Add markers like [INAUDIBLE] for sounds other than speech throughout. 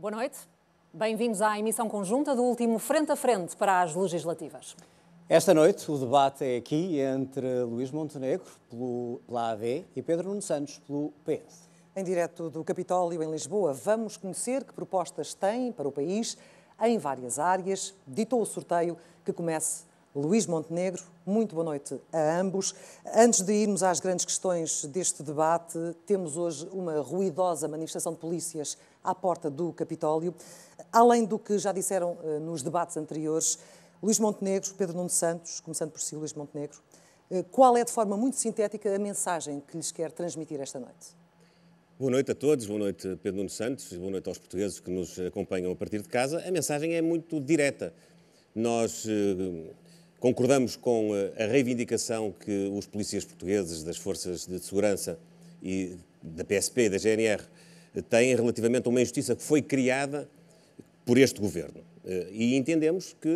Boa noite. Bem-vindos à emissão conjunta do último Frente a Frente para as Legislativas. Esta noite o debate é aqui entre Luís Montenegro, pelo, pela AD, e Pedro Nuno Santos, pelo PS. Em direto do Capitólio, em Lisboa, vamos conhecer que propostas têm para o país em várias áreas. Ditou o sorteio que comece Luís Montenegro. Muito boa noite a ambos. Antes de irmos às grandes questões deste debate, temos hoje uma ruidosa manifestação de polícias à porta do Capitólio. Além do que já disseram eh, nos debates anteriores, Luís Montenegro, Pedro Nuno Santos, começando por si, Luís Montenegro, eh, qual é de forma muito sintética a mensagem que lhes quer transmitir esta noite? Boa noite a todos, boa noite Pedro Nuno Santos, boa noite aos portugueses que nos acompanham a partir de casa. A mensagem é muito direta. Nós eh, concordamos com a reivindicação que os polícias portugueses, das forças de segurança e da PSP e da GNR têm relativamente a uma injustiça que foi criada por este governo. Eh, e entendemos que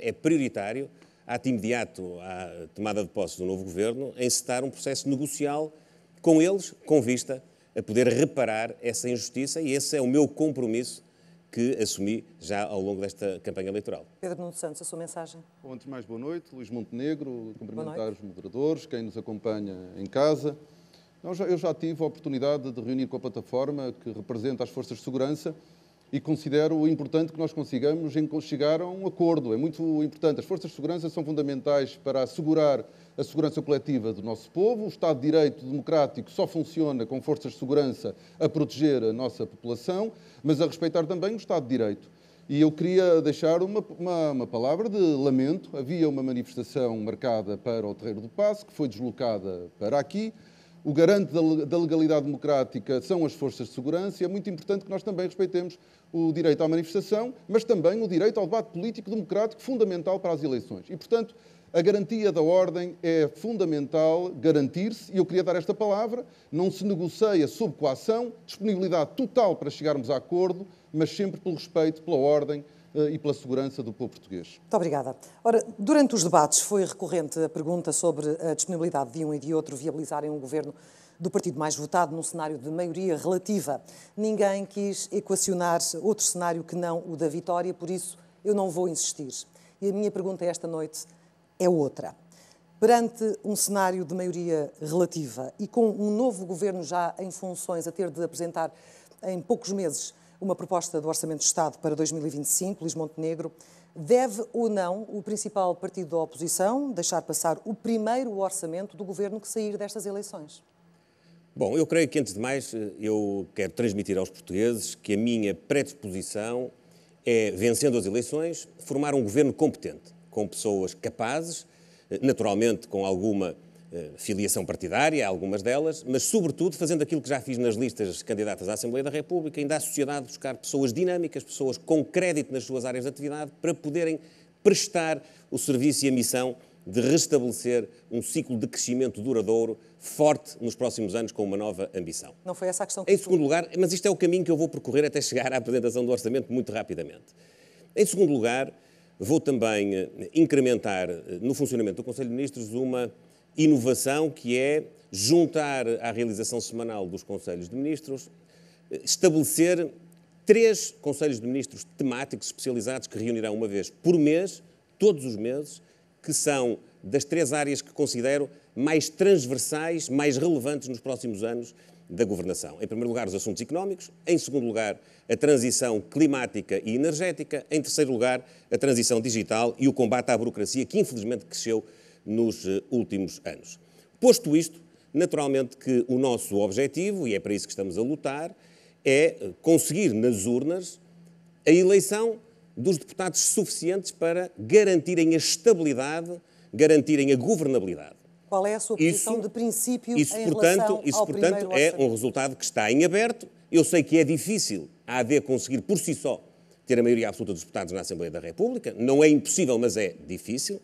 eh, é prioritário, ato imediato à tomada de posse do novo governo, encetar um processo negocial com eles, com vista a poder reparar essa injustiça, e esse é o meu compromisso que assumi já ao longo desta campanha eleitoral. Pedro Nuno Santos, a sua mensagem. Bom, antes de mais, boa noite. Luís Montenegro, cumprimentar os moderadores, quem nos acompanha em casa eu já tive a oportunidade de reunir com a plataforma que representa as forças de segurança e considero importante que nós consigamos chegar a um acordo. É muito importante. As forças de segurança são fundamentais para assegurar a segurança coletiva do nosso povo. O Estado de Direito democrático só funciona com forças de segurança a proteger a nossa população, mas a respeitar também o Estado de Direito. E eu queria deixar uma, uma, uma, palavra de lamento. Havia uma manifestação marcada para o Terreiro do Passo, que foi deslocada para aqui o garante da legalidade democrática são as forças de segurança e é muito importante que nós também respeitemos o direito à manifestação, mas também o direito ao debate político democrático fundamental para as eleições. E, portanto, a garantia da ordem é fundamental garantir-se, e eu queria dar esta palavra, não se negocia sob coação, disponibilidade total para chegarmos a acordo, mas sempre pelo respeito pela ordem e pela segurança do povo português. Muito obrigada. Ora, durante os debates foi recorrente a pergunta sobre a disponibilidade de um e de outro viabilizarem um governo do partido mais votado num cenário de maioria relativa. Ninguém quis equacionar outro cenário que não o da vitória, por isso eu não vou insistir. E a minha pergunta esta noite é outra. Perante um cenário de maioria relativa e com um novo governo já em funções a ter de apresentar em poucos meses uma proposta do Orçamento de Estado para 2025, Luís Montenegro, deve ou não o principal partido da oposição deixar passar o primeiro orçamento do governo que sair destas eleições? Bom, eu creio que, antes de mais, eh, eu quero transmitir aos portugueses que a minha predisposição é, vencendo as eleições, formar um governo competente, com pessoas capazes, eh, naturalmente com alguma eh, filiação partidária, algumas delas, mas sobretudo fazendo aquilo que já fiz nas listas candidatas à Assembleia da República, ainda à sociedade buscar pessoas dinâmicas, pessoas com crédito nas suas áreas de atividade, para poderem prestar o serviço e a missão de restabelecer um ciclo de crescimento duradouro, forte nos próximos anos, com uma nova ambição. Não foi essa a questão que. Em segundo lugar, mas isto é o caminho que eu vou percorrer até chegar à apresentação do orçamento muito rapidamente. Em segundo lugar, vou também eh, incrementar eh, no funcionamento do Conselho de Ministros uma inovação que é juntar à realização semanal dos Conselhos de Ministros, eh, estabelecer três Conselhos de Ministros temáticos especializados que reunirão uma vez por mês, todos os meses, que são das três áreas que considero mais transversais, mais relevantes nos próximos anos da governação. Em primeiro lugar, os assuntos económicos, em segundo lugar, a transição climática e energética, em terceiro lugar, a transição digital e o combate à burocracia, que infelizmente cresceu nos eh, últimos anos. Posto isto, naturalmente que o nosso objetivo, e é para isso que estamos a lutar, é eh, conseguir nas urnas a eleição dos deputados suficientes para garantirem a estabilidade, garantirem a governabilidade. Qual é a sua posição isso, de princípio isso, em portanto, relação Isso, ao portanto, é um resultado que está em aberto. Eu sei que é difícil a AD conseguir por si só ter a maioria absoluta dos deputados na Assembleia da República. Não é impossível, mas é difícil.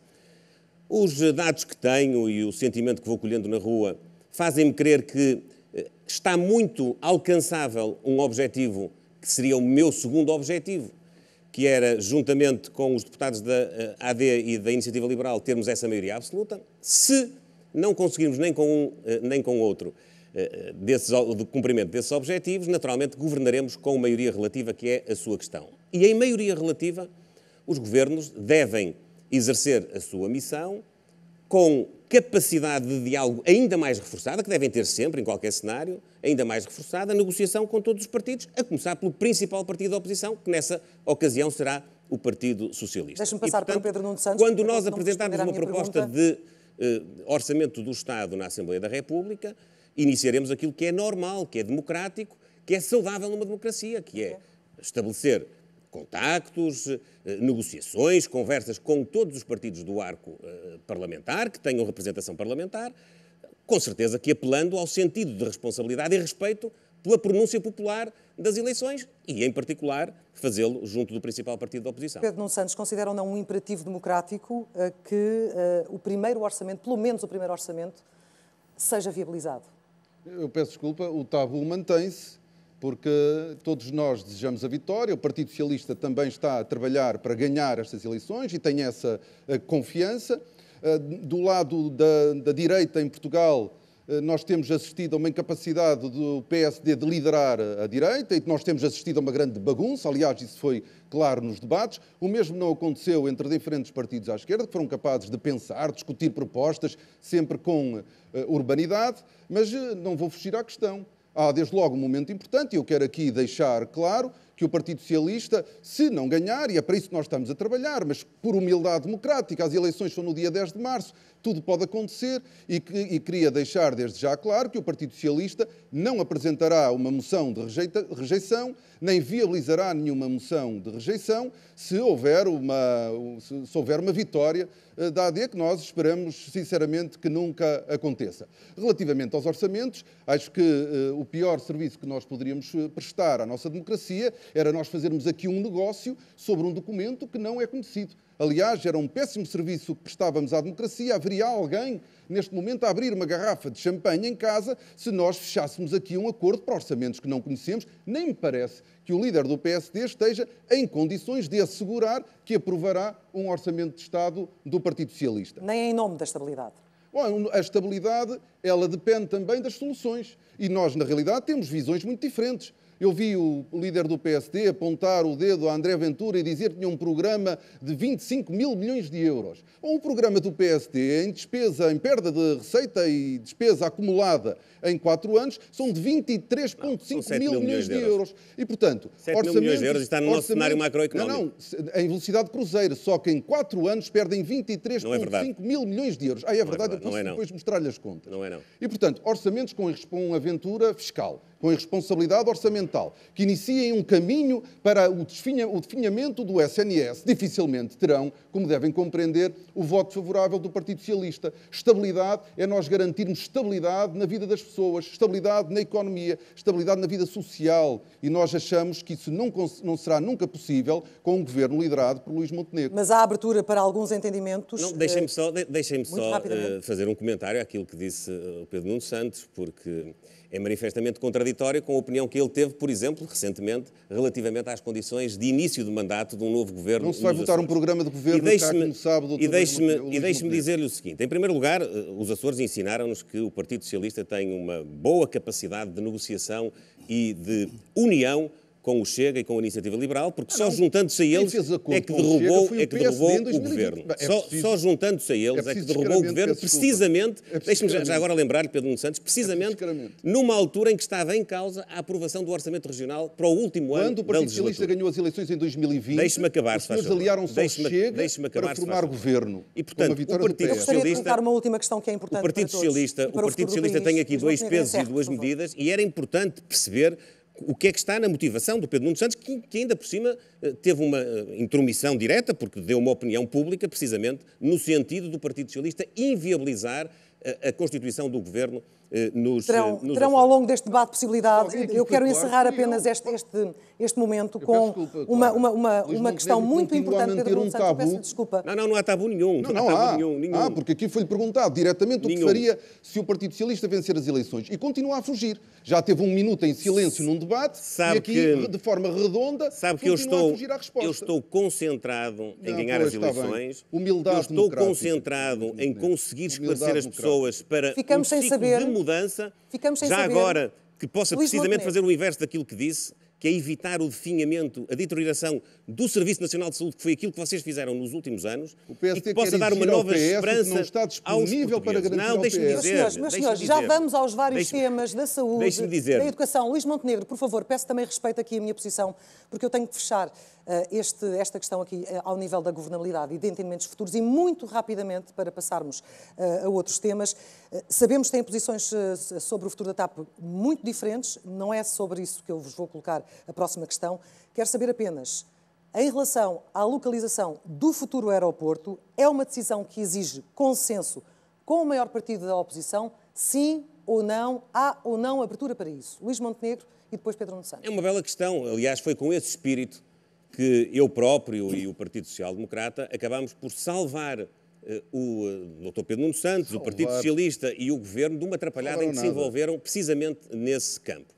Os dados que tenho e o sentimento que vou colhendo na rua fazem-me crer eh, que está muito alcançável um objetivo que seria o meu segundo objetivo, que era, juntamente com os deputados da eh, AD e da Iniciativa Liberal, termos essa maioria absoluta, se não conseguirmos nem com um eh, nem com outro desses, cumprimento desses objetivos, naturalmente governaremos com maioria relativa, que é a sua questão. E em maioria relativa, os governos devem exercer a sua missão com capacidade de diálogo ainda mais reforçada, que devem ter sempre, em qualquer cenário, ainda mais reforçada, a negociação com todos os partidos, a começar pelo principal partido da oposição, que nessa ocasião será o Partido Socialista. Deixa-me passar e, portanto, para o Pedro Nuno Santos. Quando nós apresentarmos uma proposta pergunta. de uh, orçamento do Estado na Assembleia da República, iniciaremos aquilo que é normal, que é democrático, que é saudável numa democracia, que é estabelecer contactos, eh, negociações, conversas com todos os partidos do arco eh, parlamentar, que tenham representação parlamentar, com certeza que apelando ao sentido de responsabilidade e respeito pela pronúncia popular das eleições e, em particular, fazê-lo junto do principal partido da oposição. Pedro Nuno Santos, considera ou não um imperativo democrático eh, que o primeiro orçamento, pelo menos o primeiro orçamento, seja viabilizado? Eu peço desculpa, o tabu mantém-se porque todos nós desejamos a vitória, o Partido Socialista também está a trabalhar para ganhar estas eleições e tem essa eh, confiança. Eh, do lado da, da direita em Portugal, eh, nós temos assistido a uma incapacidade do PSD de liderar a direita e nós temos assistido a uma grande bagunça. Aliás, isso foi claro nos debates. O mesmo não aconteceu entre diferentes partidos à esquerda, que foram capazes de pensar, discutir propostas, sempre com urbanidade. Mas não vou fugir à questão. Há, ah, desde logo, um momento importante, e eu quero aqui deixar claro que o Partido Socialista, se não ganhar, e é para isso que nós estamos a trabalhar, mas por humildade democrática, as eleições são no dia 10 de março, tudo pode acontecer e, que, e queria deixar desde já claro que o Partido Socialista não apresentará uma moção de rejeita, rejeição, nem viabilizará nenhuma moção de rejeição se houver uma, se, se houver uma vitória eh, da AD, que nós esperamos sinceramente que nunca aconteça. Relativamente aos orçamentos, acho que uh, o pior serviço que nós poderíamos eh, prestar à nossa democracia era nós fazermos aqui um negócio sobre um documento que não é conhecido. Aliás, era um péssimo serviço que prestávamos à democracia. Haveria alguém, neste momento, a abrir uma garrafa de champanhe em casa se nós fechássemos aqui um acordo para orçamentos que não conhecemos. Nem me parece que o líder do PSD esteja em condições de assegurar que aprovará um orçamento de Estado do Partido Socialista. Nem em nome da estabilidade. Bom, a estabilidade, ela depende também das soluções. E nós, na realidade, temos visões muito diferentes. Eu vi o líder do PSD apontar o dedo a André Ventura e dizer que tinha um programa de 25 mil milhões de euros. Ou um programa do PSD em despesa, em perda de receita e despesa acumulada em quatro anos, são de 23,5 mil, mil milhões de euros. euros. E, portanto, 7 mil milhões de euros está no nosso cenário macroeconómico. Não, não, em velocidade cruzeiro, só que em quatro anos perdem 23,5 é mil milhões de euros. Ah, é verdade, não é verdade. eu posso é depois mostrar-lhe as contas. Não é não. E, portanto, orçamentos com, com aventura fiscal com a responsabilidade orçamental, que iniciem um caminho para o, desfinha, o definhamento do SNS, dificilmente terão, como devem compreender, o voto favorável do Partido Socialista. Estabilidade é nós garantirmos estabilidade na vida das pessoas, estabilidade na economia, estabilidade na vida social. E nós achamos que isso não, não será nunca possível com um governo liderado por Luís Montenegro. Mas há abertura para alguns entendimentos. deixem-me eh, só, deixem só eh, fazer um comentário àquilo que disse eh, o Pedro Nuno Santos, porque é manifestamente contraditório com a opinião que ele teve, por exemplo, recentemente, relativamente às condições de início do mandato de um novo governo. Não se vai votar Açores. um programa de governo e cá, no sábado. E deixe-me deixe dizer-lhe o seguinte. Em primeiro lugar, eh, os Açores ensinaram-nos que o Partido Socialista tem uma boa capacidade de negociação e de união com o Chega e com a Iniciativa Liberal, porque ah, não, só juntando-se a eles é que derrubou, é que derrubou o governo. É só, só juntando-se a eles é, é que derrubou o governo, precisamente, é deixe-me já, agora lembrar-lhe, Pedro Nuno Santos, é precisamente numa altura em que estava em causa a aprovação do Orçamento Regional para o último ano Quando o Partido Socialista ganhou as eleições em 2020, deixe-me acabar, os senhores aliaram-se ao Chega acabar, para formar governo. E, portanto, o Partido Socialista... uma última questão que é importante O Partido Socialista tem aqui dois pesos e duas medidas e era importante perceber o que é que está na motivação do Pedro Nuno Santos, que, que ainda por cima eh, teve uma eh, intromissão direta, porque deu uma opinião pública, precisamente, no sentido do Partido Socialista inviabilizar a, eh, a constituição do governo eh, nos. Terão, eh, nos terão ao longo deste debate possibilidade. eu quero encerrar apenas este, este, este momento com desculpa, uma, uma, uma, Luís uma questão muito importante, Pedro um Santos. Tabu. Peço desculpa. Não, não, não há tabu nenhum. Não, não há, tabu há. Nenhum, ah, nenhum. Ah, porque aqui foi-lhe perguntado diretamente o que faria se o Partido Socialista vencer as eleições. E continua a fugir. Já teve um minuto em silêncio num debate sabe e aqui, que, de forma redonda, sabe que eu estou, eu estou concentrado em ah, ganhar pois, as eleições. Humildade eu estou concentrado em conseguir esclarecer as pessoas para Ficamos sem saber mudança, Ficamos sem já saber. agora, que possa Luís precisamente Montenegro. fazer o inverso daquilo que disse, que é evitar o definhamento, a deterioração do Serviço Nacional de Saúde, que foi aquilo que vocês fizeram nos últimos anos, o PSD e que possa dar uma nova PS, esperança não está disponível para garantir não, deixe me dizer, meus senhores, já vamos aos vários temas da saúde, da educação. Luís Montenegro, por favor, peço também respeito aqui a minha posição, porque eu tenho que fechar. Eh, este, esta questão aqui eh, ao nível da governabilidade e de entendimentos futuros e muito rapidamente para passarmos eh, a outros temas. Sabemos que têm posições sobre o futuro da TAP muito diferentes, não é sobre isso que eu vos vou colocar a próxima questão. Quero saber apenas, em relação à localização do futuro aeroporto, é uma decisão que exige consenso com o maior partido da oposição, sim ou não, há ou não abertura para isso? Luís Montenegro e depois Pedro Nuno Santos. É uma bela questão, aliás, foi com esse espírito que eu próprio e o Partido Social Democrata acabámos por salvar eh, o eh, Dr. Pedro Nuno Santos, Salvar. o Partido Socialista e o Governo de uma atrapalhada em que nada. se envolveram precisamente nesse campo.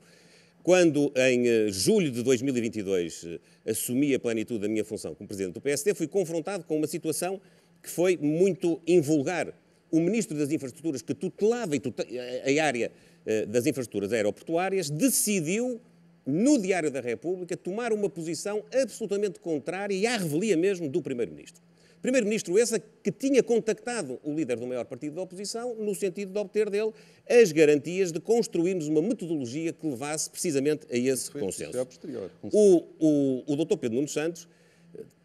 Quando, em eh, julho de 2022, assumi a plenitude da minha função como Presidente do PSD, fui confrontado com uma situação que foi muito invulgar. O Ministro das Infraestruturas, que tutelava a área das infraestruturas aeroportuárias, decidiu no Diário da República, tomar uma posição absolutamente contrária e à revelia mesmo do Primeiro-Ministro. Primeiro-Ministro essa que tinha contactado o líder do maior partido da oposição no sentido de obter dele as garantias de construirmos uma metodologia que levasse precisamente a esse Foi consenso. O, o, o Dr. Pedro Nuno Santos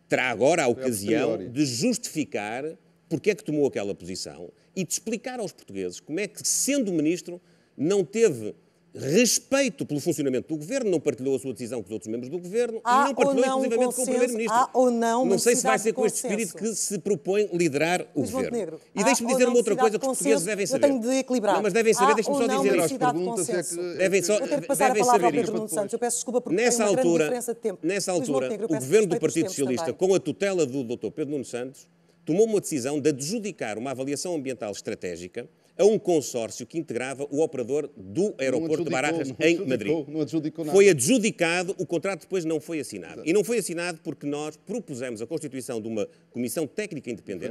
terá agora a ocasião de justificar porque é que tomou aquela posição e de explicar aos portugueses como é que, sendo ministro, não teve respeito pelo funcionamento do governo, não partilhou a sua decisão com os outros membros do governo há e não partilhou inclusivamente com o primeiro-ministro. Há ou não Não sei se vai ser com este espírito que se propõe liderar o governo. e deixe-me dizer uma outra coisa que os portugueses devem saber. Eu tenho de equilibrar. Não, mas devem saber, deixe-me só dizer. As perguntas é que, devem só, eu devem a Pedro Nuno Santos. Eu peço desculpa porque nessa tem altura, diferença de tempo. Nessa altura, o governo do Partido Socialista, com a tutela do Dr. Pedro Nuno Santos, tomou uma decisão de adjudicar uma avaliação ambiental estratégica a um consórcio que integrava o operador do aeroporto de Barajas em Madrid. Não adjudicou nada. Foi adjudicado, o contrato depois não foi assinado. Exato. E não foi assinado porque nós propusemos a constituição de uma comissão técnica independente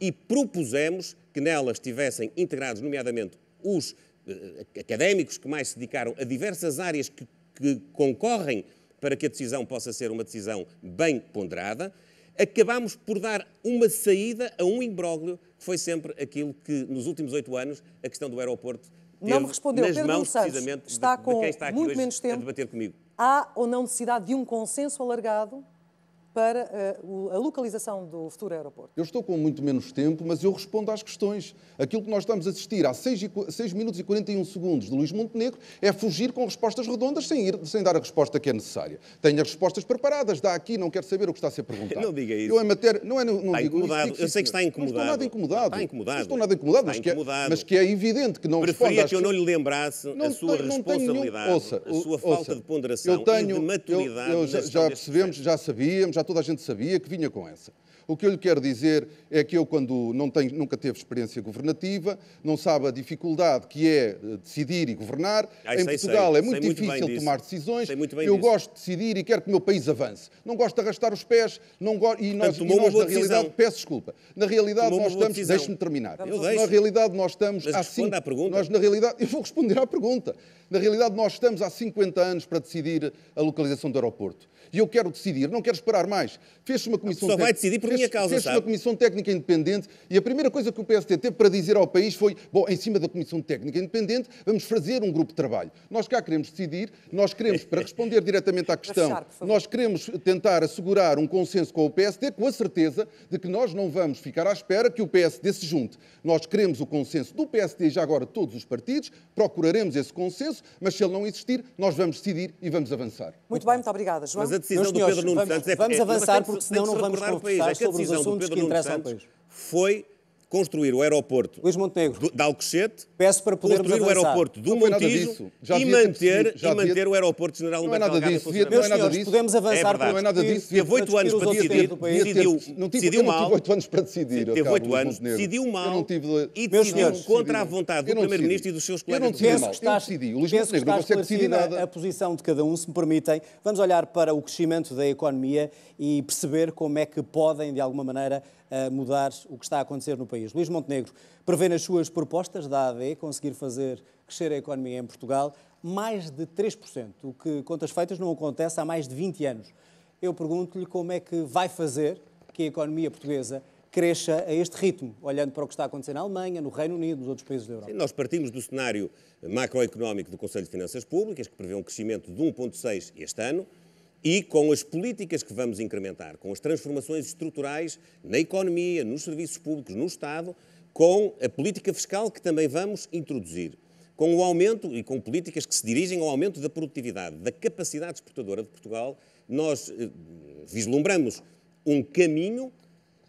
e propusemos que nela estivessem integrados, nomeadamente, os eh, académicos que mais se dedicaram a diversas áreas que, que concorrem para que a decisão possa ser uma decisão bem ponderada. Acabámos por dar uma saída a um imbróglio foi sempre aquilo que, nos últimos oito anos, a questão do aeroporto não me respondeu. nas Pedro mãos, Santos precisamente, está de, com de quem está aqui muito hoje menos tempo. a debater comigo. Há ou não necessidade de um consenso alargado para eh, a localização do futuro aeroporto? Eu estou com muito menos tempo, mas eu respondo às questões. Aquilo que nós estamos a assistir há 6, minutos e 41 segundos de Luís Montenegro é fugir com respostas redondas sem, ir, sem dar a resposta que é necessária. Tenho as respostas preparadas, dá aqui, não quero saber o que está a ser perguntado. Não diga isso. Eu, em matéria, não é, não, não digo incomodado. Isso, eu sei que está incomodado. Não estou nada incomodado. Está incomodado. Não estou nada incomodado, mas, incomodado. Que é, mas que é evidente que não Preferia que eu não lhe lembrasse não, a sua não, responsabilidade, ouça, a sua ouça, falta de ponderação eu tenho, de maturidade. Eu, eu já, já percebemos, já sabíamos, já já toda a gente sabia que vinha com essa. O que eu lhe quero dizer é que eu, quando não tenho, nunca teve experiência governativa, não sabe a dificuldade que é eh, decidir e governar. Ai, ah, em sei, Portugal sei, é muito sei difícil muito tomar decisões. eu disso. gosto de decidir e quero que o meu país avance. Não gosto de arrastar os pés não go... e nós, e nós na decisão. realidade, peço desculpa, na realidade tomou nós estamos, deixe-me terminar, eu na deixo. realidade nós estamos Mas assim, à pergunta. nós na realidade, [LAUGHS] eu vou responder à pergunta. Na realidade, nós estamos há 50 anos para decidir a localização do aeroporto. E eu quero decidir, não quero esperar mais. Fez-se uma comissão Só vai decidir por minha causa, Fez-se uma comissão técnica independente e a primeira coisa que o PSD teve para dizer ao país foi: bom, em cima da comissão técnica independente, vamos fazer um grupo de trabalho. Nós cá queremos decidir, nós queremos, para responder diretamente à questão, nós queremos tentar assegurar um consenso com o PSD com a certeza de que nós não vamos ficar à espera que o PSD se junte. Nós queremos o consenso do PSD e já agora todos os partidos, procuraremos esse consenso mas se ele não existir, nós vamos decidir e vamos avançar. Muito bem, muito obrigada, João. Mas a decisão Meus do senhores, Pedro Nuno Santos é Vamos é- avançar, porque senão não vamos conversar é sobre os assuntos que interessam ao país. Foi construir o aeroporto Luís Montenegro, de Alcochete, peço para construir avançar. o aeroporto do Montijo e manter, e manter o aeroporto General é Humberto Algarve. Não é nada disso, não é nada disso. Podemos avançar. É não é nada disso. Teve oito anos para decidir, não tive, oito anos para decidir. Teve oito anos, decidiu mal e decidiu contra a vontade do Primeiro-Ministro e dos seus colegas. Eu não decidi mal, eu decidi. O Luís Montenegro não consegue decidir nada. A posição de cada um, se me permitem, vamos olhar para o crescimento da economia e perceber como é que podem, de alguma maneira, a mudar o que está a acontecer no país. Luís Montenegro prevê nas suas propostas da AD conseguir fazer crescer a economia em Portugal mais de 3%, o que, contas feitas, não acontece há mais de 20 anos. Eu pergunto-lhe como é que vai fazer que a economia portuguesa cresça a este ritmo, olhando para o que está a acontecer na Alemanha, no Reino Unido, nos outros países da Europa. Sim, nós partimos do cenário macroeconómico do Conselho de Finanças Públicas, que prevê um crescimento de 1,6 este ano, e com as políticas que vamos incrementar, com as transformações estruturais na economia, nos serviços públicos, no Estado, com a política fiscal que também vamos introduzir, com o aumento e com políticas que se dirigem ao aumento da produtividade, da capacidade exportadora de Portugal, nós eh, vislumbramos um caminho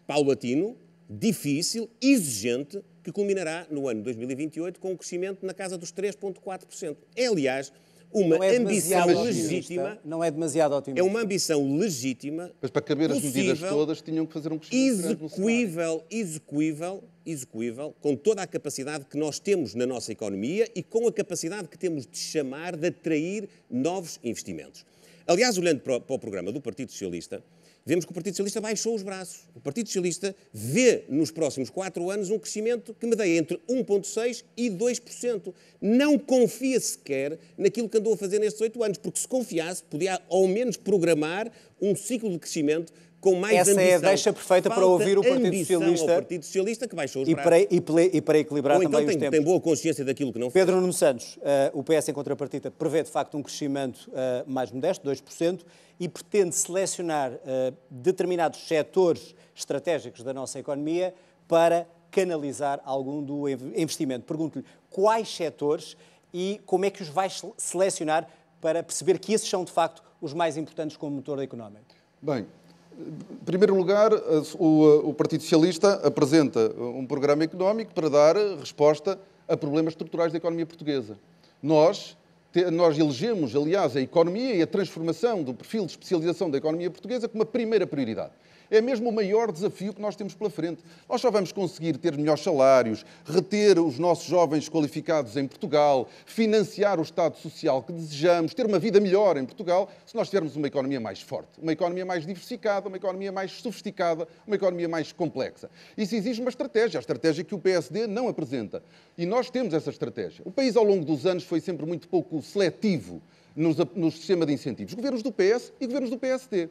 paulatino, difícil, exigente, que culminará no ano 2028 com um crescimento na casa dos 3,4%. É, aliás, uma não é ambição legítima. Não é demasiado otimista. É uma ambição legítima. Mas para caber possível, as medidas todas tinham que fazer um crescimento. Execuível, execuível, execuível, com toda a capacidade que nós temos na nossa economia e com a capacidade que temos de chamar, de atrair novos investimentos. Aliás, olhando para o programa do Partido Socialista, vemos que o Partido Socialista baixou os braços. O Partido Socialista vê nos próximos quatro anos um crescimento que me dê entre 1,6% e 2%. Não confia sequer naquilo que andou a fazer nestes oito anos, porque se confiasse, podia ao menos programar um ciclo de crescimento com mais Essa ambição. Essa é a deixa perfeita Falta para ouvir o Partido Socialista. Ao Partido Socialista que baixou os e para, e para, e para equilibrar Ou então também o os tempos. tem boa consciência daquilo que não Pedro Nuno Santos, uh, o PS em contrapartida prevê de facto um crescimento uh, mais modesto, 2%, e pretende selecionar uh, determinados setores estratégicos da nossa economia para canalizar algum do investimento. Pergunto-lhe quais setores e como é que os vai selecionar para perceber que esses são de facto os mais importantes como motor da economia. Bem, em primeiro lugar, o, Partido Socialista apresenta um programa económico para dar resposta a problemas estruturais da economia portuguesa. Nós, nós elegemos, aliás, a economia e a transformação do perfil de especialização da economia portuguesa como a primeira prioridade é mesmo o maior desafio que nós temos pela frente. Nós só vamos conseguir ter melhores salários, reter os nossos jovens qualificados em Portugal, financiar o Estado Social que desejamos, ter uma vida melhor em Portugal, se nós tivermos uma economia mais forte, uma economia mais diversificada, uma economia mais sofisticada, uma economia mais complexa. Isso exige uma estratégia, a estratégia que o PSD não apresenta. E nós temos essa estratégia. O país, ao longo dos anos, foi sempre muito pouco seletivo no sistema de incentivos. Governos do PS e governos do PSD.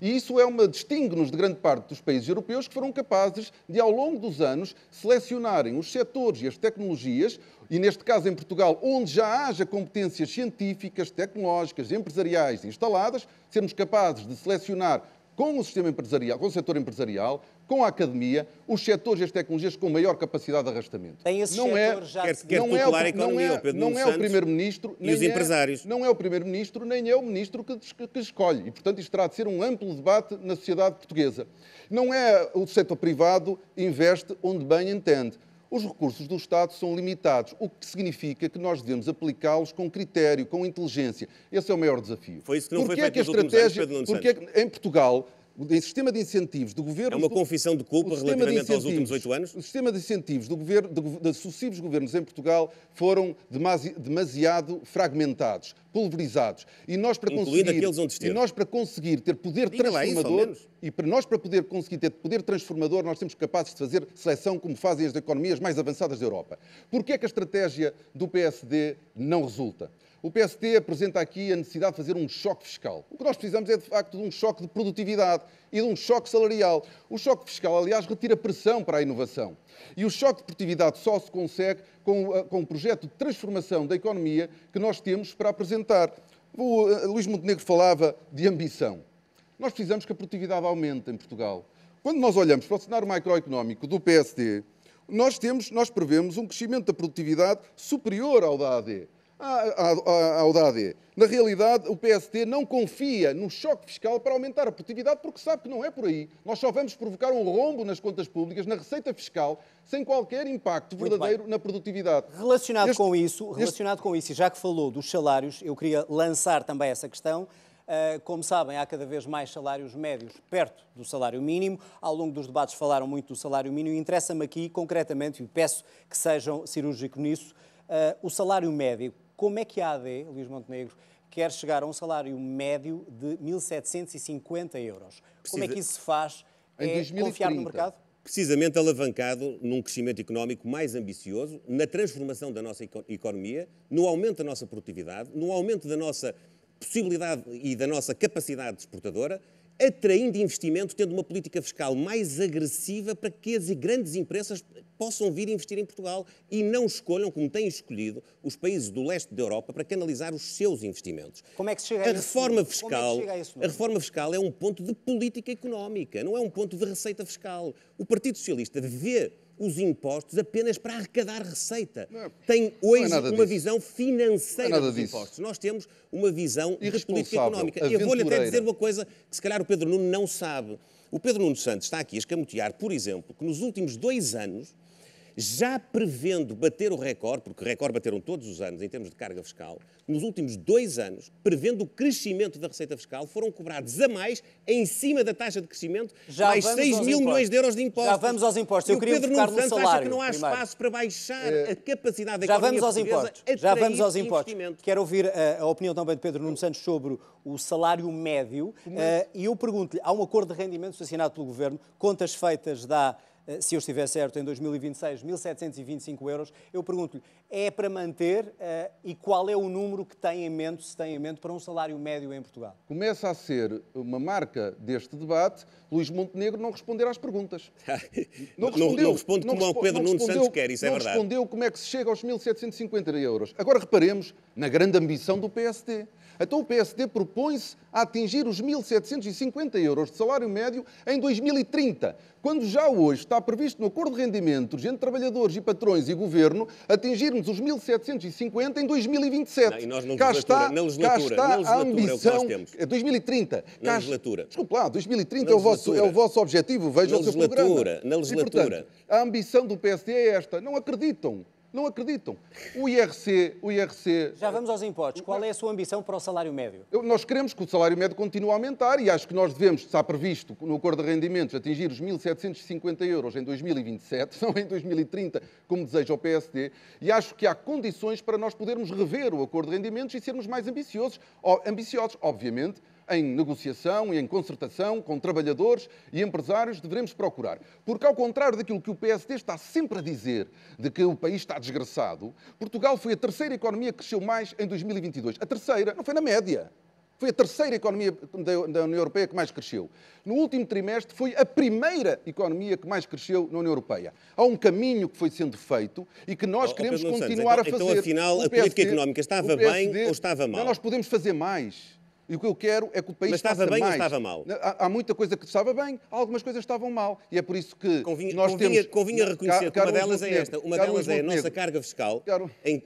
E isso é uma distingue-nos de grande parte dos países europeus que foram capazes de, ao longo dos anos, selecionarem os setores e as tecnologias, e neste caso em Portugal, onde já haja competências científicas, tecnológicas, empresariais instaladas, sermos capazes de selecionar com o sistema empresarial, com o setor empresarial, com a academia, os setores e as tecnologias com maior capacidade de arrastamento. Tem esse não setor é, já quer, quer não é, o, a economia, não é, Pedro não é o primeiro-ministro e os é, Não é o primeiro-ministro nem é o ministro que, que, escolhe. E, portanto, isto terá de ser um amplo debate na sociedade portuguesa. Não é o setor privado investe onde bem entende. Os recursos do Estado são limitados, o que significa que nós devemos aplicá-los com critério, com inteligência. Esse é o maior desafio. Foi isso que não porque foi feito é que a estratégia, anos, Pedro Porque é que, em Portugal o sistema de incentivos do governo. É uma confissão de culpa relativamente de aos últimos oito anos? O sistema de incentivos do governo, de, de sucessivos governos em Portugal foram demasiado fragmentados, pulverizados. E nós para Incluindo conseguir, onde esteve. e nós para conseguir ter poder Diga transformador e para nós para poder conseguir ter poder transformador, nós temos capazes de fazer seleção como fazem as economias mais avançadas da Europa. Por que é que a estratégia do PSD não resulta? O PST apresenta aqui a necessidade de fazer um choque fiscal. O que nós precisamos é, de facto, de um choque de produtividade e de um choque salarial. O choque fiscal, aliás, retira pressão para a inovação. E o choque de produtividade só se consegue com, eh, com o projeto de transformação da economia que nós temos para apresentar. O, eh, Luís Montenegro falava de ambição. Nós precisamos que a produtividade aumente em Portugal. Quando nós olhamos para o cenário macroeconómico do PSD, nós, temos, nós prevemos um crescimento da produtividade superior ao da AD ao DAD. Na realidade, o PST não confia no choque fiscal para aumentar a produtividade, porque sabe que não é por aí. Nós só vamos provocar um rombo nas contas públicas, na receita fiscal, sem qualquer impacto verdadeiro na produtividade. Relacionado este, com isso, relacionado este... com isso, e já que falou dos salários, eu queria lançar também essa questão. Ah, como sabem, há cada vez mais salários médios perto do salário mínimo. Ao longo dos debates falaram muito do salário mínimo e interessa-me aqui, concretamente, e peço que sejam cirúrgicos nisso, ah, o salário médio como é que a AD, Luís Montenegro, quer chegar a um salário médio de 1.750 euros? Precisa... Como é que isso se faz? Em é 2030. confiar no mercado? precisamente alavancado num crescimento económico mais ambicioso, na transformação da nossa economia, no aumento da nossa produtividade, no aumento da nossa possibilidade e da nossa capacidade exportadora atraindo investimento, tendo uma política fiscal mais agressiva para que as grandes empresas possam vir investir em Portugal e não escolham, como têm escolhido, os países do leste da Europa para canalizar os seus investimentos. Como é que se chega a, a reforma é isso? é a, a reforma fiscal é um ponto de política económica, não é um ponto de receita fiscal. O Partido Socialista vê os impostos apenas para arrecadar receita. É- Tem é hoje é uma disso. visão financeira é dos disso. impostos. Nós temos uma visão de política económica. Eu vou-lhe até dizer uma coisa que se calhar o Pedro Nuno não sabe. O Pedro Nuno Santos está aqui a escamotear, por exemplo, que nos últimos dois anos já prevendo bater o recorde, porque recorde bateram todos os anos em termos de carga fiscal, nos últimos dois anos, prevendo o crescimento da receita fiscal, foram cobrados a mais, em cima da taxa de crescimento, já mais 6 mil impostos. milhões de euros de impostos. Já vamos aos impostos. Eu e o queria Pedro Nuno Santos salário, acha que não há espaço para baixar é. a capacidade da já economia vamos aos impostos. Já vamos aos impostos. Quero ouvir a, eh, a, opinião também de Pedro Nuno Santos sobre o salário médio. Uh, e eu pergunto-lhe, há um acordo de rendimentos assinado pelo Governo, contas feitas Da eh, se eu estiver certo, em 2026, 1.725 euros. Eu pergunto-lhe, é para manter eh, e qual é o número que tem em mente, se tem em mente, para um salário médio em Portugal? Começa a ser uma marca deste debate Luís Montenegro não responder às perguntas. [LAUGHS] Não, respondeu, não, não responde como não é respo Pedro Nuno Santos quer, isso é verdade. Não respondeu como é que se chega aos 1.750 euros. Agora reparemos na grande ambição do PSD. Então o PSD propõe-se a atingir os 1.750 euros de salário médio em 2030, quando já hoje está previsto no acordo de rendimento entre trabalhadores e patrões e governo atingirmos os 1.750 em 2027. Não, e nós não cá está, na legislatura, cá está na legislatura, a ambição. É 2030. Na cá, legislatura. Desculpa lá, 2030 é o, é é vosso, é o vosso objetivo, veja o seu programa. Na legislatura. E, portanto, a ambição do PSD é esta. Não acreditam não acreditam. O IRC, o IRC... Já vamos aos impostos. Qual é a sua ambição para o salário médio? Nós queremos que o salário médio continue a aumentar e acho que nós devemos, está previsto no acordo de rendimentos, atingir os 1.750 euros em 2027, [LAUGHS] não em 2030, como deseja o PSD, e acho que há condições para nós podermos rever o acordo de rendimentos e sermos mais ambiciosos, ambiciosos obviamente, em negociação e em concertação com trabalhadores e empresários devemos procurar. Porque, ao contrário daquilo que o PSD está sempre a dizer, de que o país está desgraçado, Portugal foi a terceira economia que cresceu mais em 2022. A terceira, não foi na média. Foi a terceira economia da União Europeia que mais cresceu. No último trimestre, foi a primeira economia que mais cresceu na União Europeia. Há um caminho que foi sendo feito e que nós oh, oh queremos continuar Santos, então, a então, fazer. Então, afinal, PSD, a política económica estava PSD, bem ou estava mal? Não, nós podemos fazer mais. E o que eu quero é que o país Mas estava bem mais. ou estava mal? Há, há, muita coisa que estava bem, algumas coisas estavam mal. E é por isso que convinha, nós convinha, temos... Convinha reconhecer que uma delas é esta. Uma delas é a nossa carga fiscal, Caro... em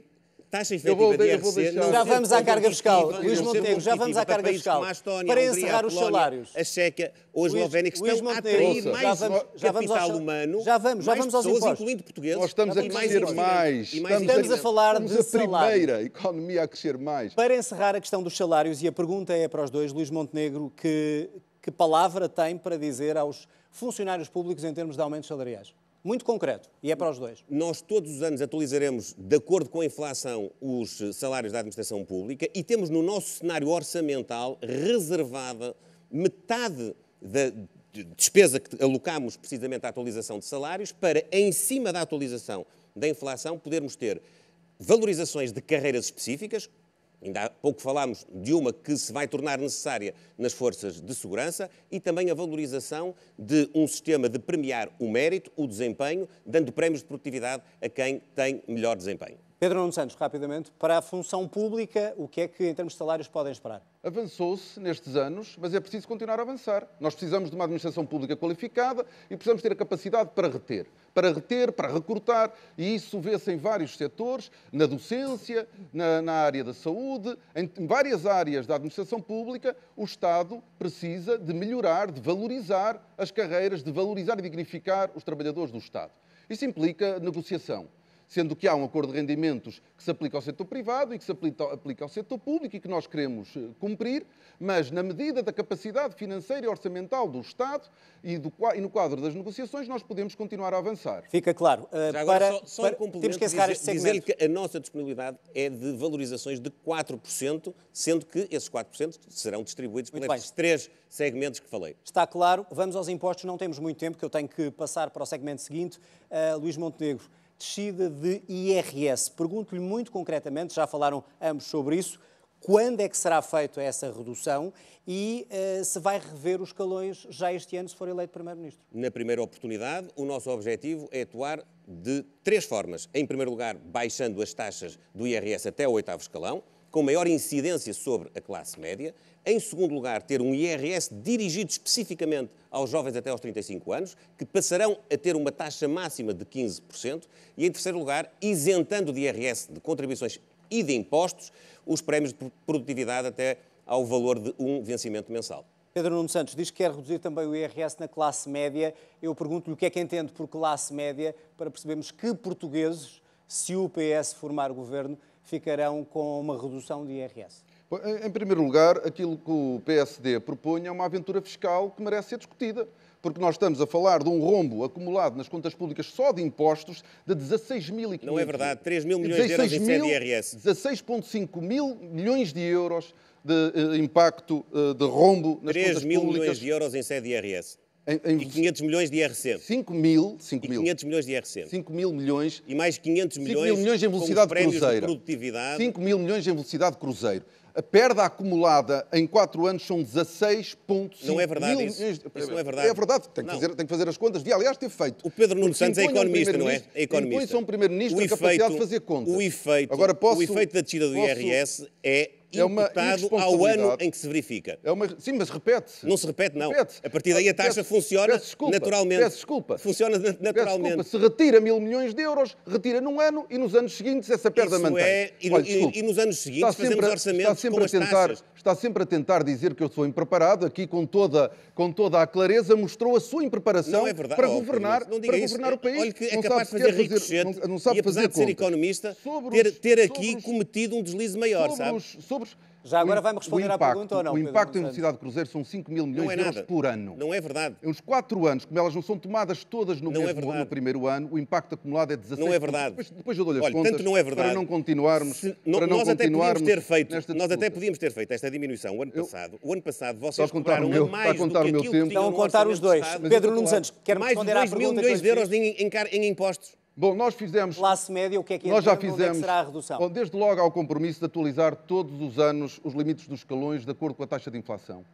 taxa efetiva de IRC... Não já vamos à carga fiscal. Luís Montenegro, já vamos à carga fiscal. Para encerrar os salários. A Checa ou a Eslovénia, que estão a atrair mais capital humano, já vamos, já vamos aos impostos. incluindo portugueses. Nós estamos a crescer mais. Estamos a falar de salários. primeira economia a crescer mais. Para encerrar a questão dos salários, e a pergunta é para os dois, Luís Montenegro, que, que palavra tem para dizer aos funcionários públicos em termos de aumentos salariais? Muito concreto, e é para os dois. Nós todos os anos atualizaremos, de acordo com a inflação, os salários da administração pública e temos no nosso cenário orçamental reservada metade da despesa que alocamos precisamente à atualização de salários para, em cima da atualização da inflação, podermos ter valorizações de carreiras específicas, Ainda há pouco falámos de uma que se vai tornar necessária nas forças de segurança e também a valorização de um sistema de premiar o mérito, o desempenho, dando prémios de produtividade a quem tem melhor desempenho. Pedro Nuno Santos, rapidamente, para a função pública, o que é que em termos de salários podem esperar? Avançou-se nestes anos, mas é preciso continuar a avançar. Nós precisamos de uma administração pública qualificada e precisamos ter a capacidade para reter. Para reter, para recrutar, e isso vê-se em vários setores, na docência, na, na área da saúde, em, em várias áreas da administração pública, o Estado precisa de melhorar, de valorizar as carreiras, de valorizar e dignificar os trabalhadores do Estado. Isso implica negociação sendo que há um acordo de rendimentos que se aplica ao setor privado e que se aplica ao setor público e que nós queremos eh, cumprir, mas na medida da capacidade financeira e orçamental do Estado e, do, e no quadro das negociações nós podemos continuar a avançar. Fica claro. Uh, Já agora, para, só, só para, um temos que encerrar este segmento. Dizer que a nossa disponibilidade é de valorizações de 4%, sendo que esses 4% serão distribuídos por pelos três segmentos que falei. Está claro. Vamos aos impostos. Não temos muito tempo, que eu tenho que passar para o segmento seguinte. Uh, Luís Montenegro, descida de IRS. Pergunto-lhe muito concretamente, já falaram ambos sobre isso, quando é que será feita essa redução e uh, se vai rever os escalões já este ano, se for eleito Primeiro-Ministro? Na primeira oportunidade, o nosso objetivo é atuar de três formas. Em primeiro lugar, baixando as taxas do IRS até o oitavo escalão com maior incidência sobre a classe média. Em segundo lugar, ter um IRS dirigido especificamente aos jovens até aos 35 anos, que passarão a ter uma taxa máxima de 15%. E em terceiro lugar, isentando de IRS de contribuições e de impostos os prémios de produtividade até ao valor de um vencimento mensal. Pedro Nuno Santos diz que quer reduzir também o IRS na classe média. Eu pergunto-lhe o que é que entende por classe média para percebermos que portugueses, se o PS formar governo, ficarão com uma redução de IRS? Em primeiro lugar, aquilo que o PSD propõe é uma aventura fiscal que merece ser discutida porque nós estamos a falar de um rombo acumulado nas contas públicas só de impostos de 16.500. Não é verdade, 3 mil milhões 16 de euros em de IRS. 16,5 mil milhões de euros de uh, impacto uh, de rombo nas contas públicas. 3 mil milhões de euros em sede IRS. Em, em, e 500 milhões de IRC. 5 mil, 5 e 500 milhões de IRC. 5 mil milhões. E mais 500 milhões, 5 mil milhões em velocidade cruzeiro. produtividade. 5 mil milhões em velocidade cruzeiro. A perda acumulada em 4 anos são 16,5 Não é verdade mil isso. isso. não é verdade. É verdade, tem que, fazer, tem que, fazer, as contas. E, aliás, ter feito. O Pedro Nuno Santos é economista, um não é? É economista. Impõe-se a um primeiro-ministro a capacidade de fazer contas. O efeito, Agora, posso, o efeito da descida do posso... IRS é é imputado ao ano em que se verifica. É uma... Sim, mas repete. -se. Não se repete, não. Repete. A partir daí a taxa peço, funciona peço desculpa, naturalmente. Peço desculpa. Funciona naturalmente. Desculpa. Se retira mil milhões de euros, retira num ano e nos anos seguintes essa perda Isso mantém. É... E, Olha, e, e, nos anos seguintes está fazemos a, orçamentos está sempre com a tentar, taxas. Está sempre a tentar dizer que eu sou impreparado, aqui com toda, com toda a clareza mostrou a sua impreparação é para oh, governar, para governar o é, país. Olha que é capaz de fazer ricochete não, não sabe e apesar fazer de ser economista, ter, aqui cometido um deslize maior, sabe? Já agora vai-me responder impacto, à pergunta ou não? O impacto da Universidade de Cruzeiro são 5 mil milhões é de euros por ano. Não é verdade. Em uns 4 anos, como elas não são tomadas todas no, é mesmo, é no primeiro ano, o impacto acumulado é 16 Não é verdade. Depois, depois eu dou-lhe as contas tanto não é verdade. para não continuarmos. Se, não, para não nós, até podíamos ter feito, nós até podíamos ter feito esta diminuição o ano passado. Eu, o ano passado vocês cobraram meu, mais do que meu tempo. Estão a contar os dois. Pedro Nunes Santos, quer mais de 2 mil milhões de euros em impostos. Bom, nós fizemos. Classe média, o que é que é nós já fizemos, onde é será a redução? Bom, desde logo ao compromisso de atualizar todos os anos os limites dos escalões de acordo com a taxa de inflação.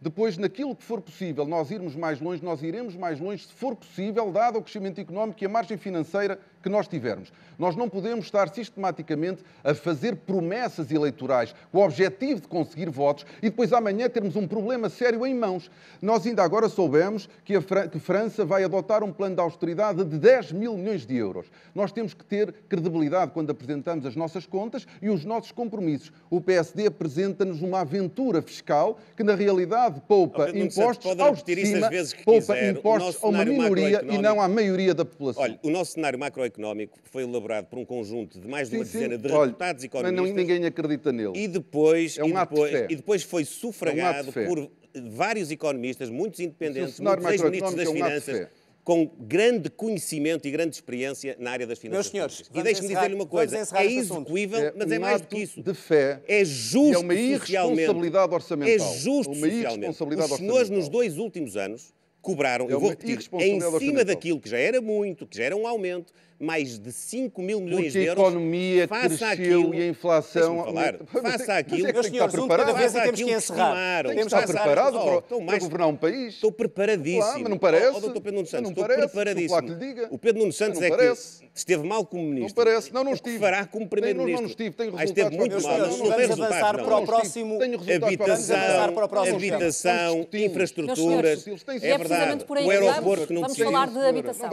Depois, naquilo que for possível, nós irmos mais longe, nós iremos mais longe, se for possível, dado o crescimento económico e a margem financeira que nós tivermos. Nós não podemos estar sistematicamente a fazer promessas eleitorais com o objetivo de conseguir votos e depois amanhã termos um problema sério em mãos. Nós ainda agora soubemos que a Fran que França vai adotar um plano de austeridade de 10 mil milhões de euros. Nós temos que ter credibilidade quando apresentamos as nossas contas e os nossos compromissos. O PSD apresenta-nos uma aventura fiscal que, na realidade, poupa impostos aos de cima, poupa quiser. impostos a uma minoria e não à maioria da população. Olha, o nosso cenário macroeconómico Económico, foi elaborado por um conjunto de mais de uma sim, dezena sim. de deputados economistas. Mas ninguém acredita nele. E depois, é um e, depois e depois foi sufragado é um por vários economistas, muitos independentes, muitos ex-ministros das é um Finanças com grande conhecimento e grande experiência na área das finanças. Meus senhores, e deixe-me dizer-lhe uma coisa: é execuível, é, mas é mais do que isso. De fé. É, é, é justo. É uma irresponsabilidade orçamental. É justo. Uma irresponsabilidade Os senhores, nos dois últimos anos, cobraram, é eu vou repetir, em cima daquilo que já era muito, que já era um aumento, mais de 5 mil milhões Porque de euros. a economia cresceu aquilo, e a inflação... Falar, faça aquilo... Mas, mas é que senhores, um de cada temos que encerrar. temos que estar preparado para, governar um país. Estou preparadíssimo. mas não parece. Oh, oh, Dr. Pedro Nuno Santos, estou parece, preparadíssimo. Que lhe diga. O Pedro Nuno Santos não é parece. que esteve mal como ministro. Não parece, não, não estive. fará como primeiro-ministro. Ah, não, não estive, tenho resultados. Ah, esteve muito mal. Não, não tem resultados, não. Para o próximo, habitação, habitação, infraestruturas, é, é verdade, o aeroporto que não Vamos falar de habitação.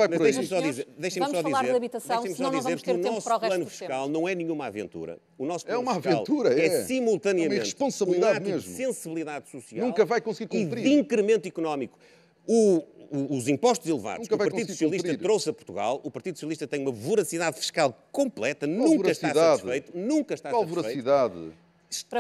Deixem-me só dizer habitação, senão não vamos ter tempo para o resto plano fiscal não é nenhuma aventura. O nosso é plano é uma aventura, é, é simultaneamente é um ato mesmo. de sensibilidade social Nunca vai conseguir cumprir. e de incremento económico. O, o, os impostos elevados que o Partido Socialista cumprir. trouxe a Portugal, o Partido Socialista tem uma voracidade fiscal completa, Qual nunca voracidade? está satisfeito, nunca está Qual satisfeito. Qual voracidade?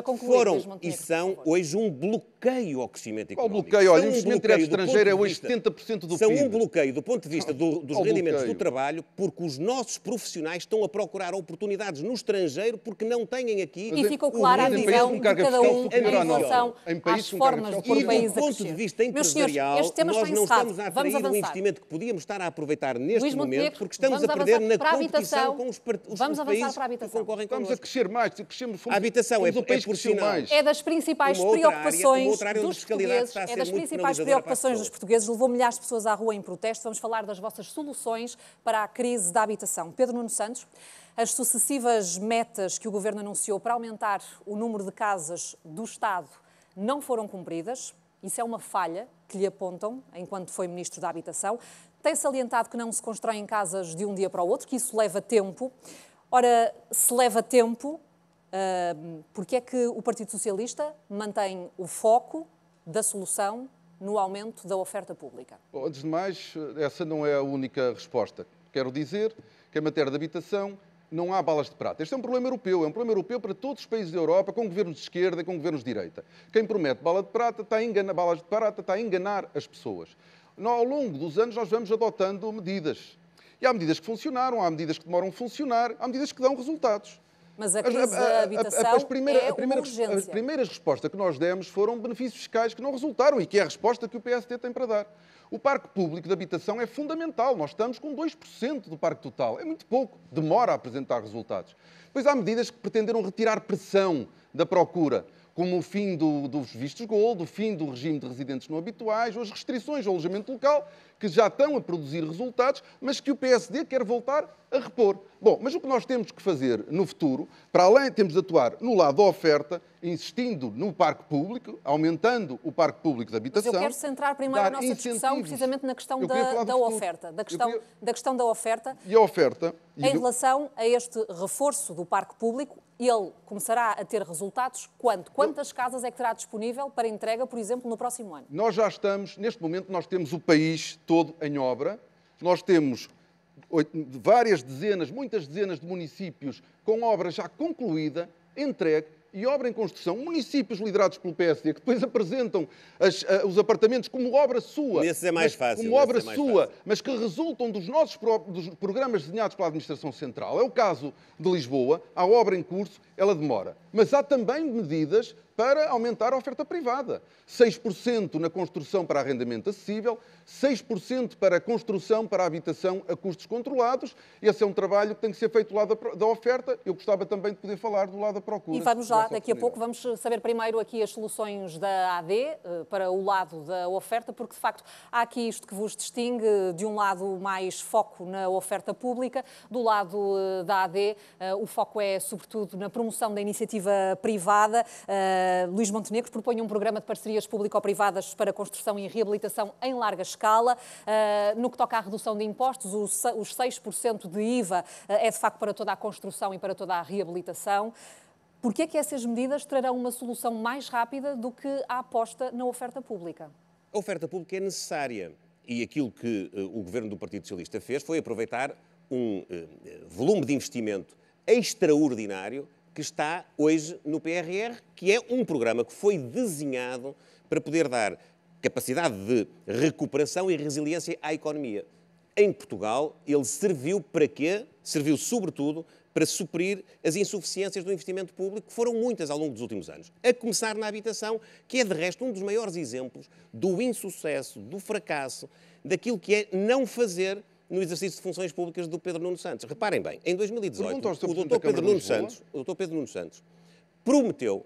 concluir, foram e são hoje um bloqueio ao crescimento económico. Qual bloqueio? Olha, o investimento direto estrangeiro é hoje 70% do são PIB. São um bloqueio do ponto de vista do, dos Qual rendimentos bloqueio? do trabalho, porque os nossos profissionais estão a procurar oportunidades no estrangeiro porque não têm aqui... E é ficou clara a visão de cada um em é? relação em país, às formas de pôr o país a crescer. do ponto de vista empresarial, Meus senhores, nós não estamos a atrair um investimento que podíamos estar a aproveitar neste Luís momento, Montenegro, porque estamos a perder na competição com os, os, vamos países para a habitação. que concorrem connosco. Vamos a crescer mais, crescemos... a habitação é o país é, por cresceu mais. É das principais preocupações área, dos portugueses. É das principais preocupações dos portugueses. Levou milhares de pessoas à rua em protesto. Vamos falar das vossas soluções para a crise da habitação. Pedro Nuno Santos, as sucessivas metas que o governo anunciou para aumentar o número de casas do Estado não foram cumpridas. Isso é uma falha que lhe apontam enquanto foi Ministro da Habitação. Tem salientado que não se constroem casas de um dia para o outro, que isso leva tempo. Ora, se leva tempo, porque é que o Partido Socialista mantém o foco da solução no aumento da oferta pública? antes de mais, essa não é a única resposta. Quero dizer que em matéria de habitação não há balas de prata. Este é um problema europeu, é um problema europeu para todos os países da Europa, com governos de esquerda e com governos de direita. Quem promete bala de prata está a enganar, balas de prata está a enganar as pessoas. ao longo dos anos nós vamos adotando medidas. E há medidas que funcionaram, há medidas que demoram a funcionar, há medidas que dão resultados. Mas a crise a, a, da habitação a, primeira, é a primeira, urgência. As primeiras respostas que nós demos foram benefícios fiscais que não resultaram e que é a resposta que o PST tem para dar. O parque público de habitação é fundamental. Nós estamos com 2% do parque total. É muito pouco. Demora a apresentar resultados. Pois há medidas que pretenderam retirar pressão da procura como o fim do, dos vistos gold, o fim do regime de residentes não habituais, ou as restrições ao alojamento local, que já estão a produzir resultados, mas que o PSD quer voltar a repor. Bom, mas o que nós temos que fazer no futuro, para além temos de atuar no lado da oferta, insistindo no parque público, aumentando o parque público de habitação. Mas eu quero centrar primeiro a nossa discussão precisamente na questão da, da oferta, da questão, queria... da questão da oferta. E a oferta? E em relação a este reforço do parque público, ele começará a ter resultados quando? Quantas eu... casas é que terá disponível para entrega, por exemplo, no próximo ano? Nós já estamos, neste momento, nós temos o país todo em obra. Nós temos várias dezenas, muitas dezenas de municípios com obra já concluída, entregue e obra em construção. Municípios liderados pelo PSD que depois apresentam as, eh, os apartamentos como obra sua. Nesses é mais fácil. Como obra é sua, fácil. mas que resultam dos nossos dos programas desenhados pela Administração Central. É o caso de Lisboa, a obra em curso, ela demora. Mas há também medidas para aumentar a oferta privada. 6% na construção para arrendamento acessível, 6% para construção para habitação a custos controlados. Esse é um trabalho que tem que ser feito do lado da oferta. Eu gostava também de poder falar do lado da procura. E vamos lá, daqui a pouco vamos saber primeiro aqui as soluções da AD eh, para o lado da oferta, porque de facto há aqui isto que vos distingue, de um lado mais foco na oferta pública, do lado eh, da AD eh, o foco é sobretudo na promoção da iniciativa privada. Uh, eh, Luís Montenegro propõe um programa de parcerias público-privadas para construção e reabilitação em larga escala. Uh, no que toca à redução de impostos, os, 6% de IVA eh, é de facto para toda a construção e para toda a reabilitação. que é que essas medidas trarão uma solução mais rápida do que a aposta na oferta pública? A oferta pública é necessária e aquilo que uh, o governo do Partido Socialista fez foi aproveitar um uh, volume de investimento extraordinário que está hoje no PRR, que é um programa que foi desenhado para poder dar capacidade de recuperação e resiliência à economia. Em Portugal, ele serviu para quê? Serviu sobretudo para suprir as insuficiências do investimento público, que foram muitas ao longo dos últimos anos. A começar na habitação, que é de resto um dos maiores exemplos do insucesso, do fracasso, daquilo que é não fazer no exercício de funções públicas do Pedro Nuno Santos. Reparem bem, em 2018, o doutor Pedro Nuno Santos, o doutor Pedro Nuno Santos prometeu,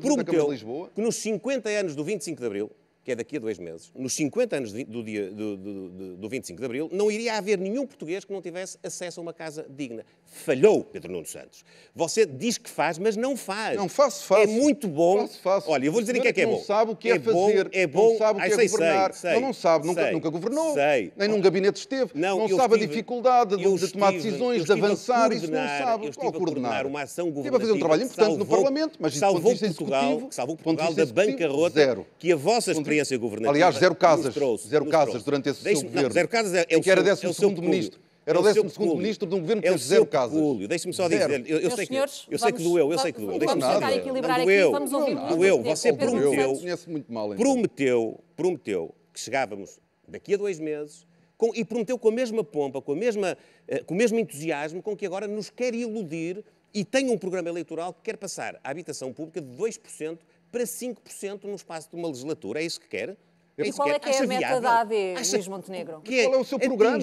prometeu que nos 50 anos do 25 de Abril, que é daqui a dois meses, nos 50 anos do, dia, do, do, do 25 de Abril, não iria haver nenhum português que não tivesse acesso a uma casa digna. Falhou, Pedro Nuno Santos. Você diz que faz, mas não faz. Não faço, faço. É muito bom. Faço, faço. Olha, eu vou lhe dizer o que é que é bom. Não sabe o que é, é fazer. É bom, é bom. Não sabe o ah, que Ai, é sei, governar. Sei, sei, não, não sabe. Nunca, nunca governou. Nem num gabinete esteve. Não, não sabe estive, a dificuldade de, estive, tomar decisões, de avançar. Isso não sabe. Eu estive a coordenar uma ação governativa. a fazer um trabalho importante no Parlamento, mas salvou Portugal, salvou Portugal da bancarrota que a experiência experiência governativa. Aliás, zero casas. Trouxe, zero casas durante esse seu governo. Não, zero casas é, é o que era é o segundo ministro. Era é o 12 ministro de um governo é que teve zero casas. Deixe-me só dizer. Eu, eu, sei senhores, que, eu vamos, sei que doeu, eu sei que doeu. Deixe-me só Equilibrar não doeu, vamos ouvir Você prometeu, então. prometeu, prometeu que chegávamos daqui a dois meses com, e prometeu com a mesma pompa, com, a mesma, eh, com o mesmo entusiasmo com que agora nos quer iludir e tem um programa eleitoral que quer passar a habitação pública de 2% para 5% no espaço de uma legislatura. É isso que quer? É e qual é que é a meta viável? da AD, Acha Luís Montenegro? Que é qual é o seu programa?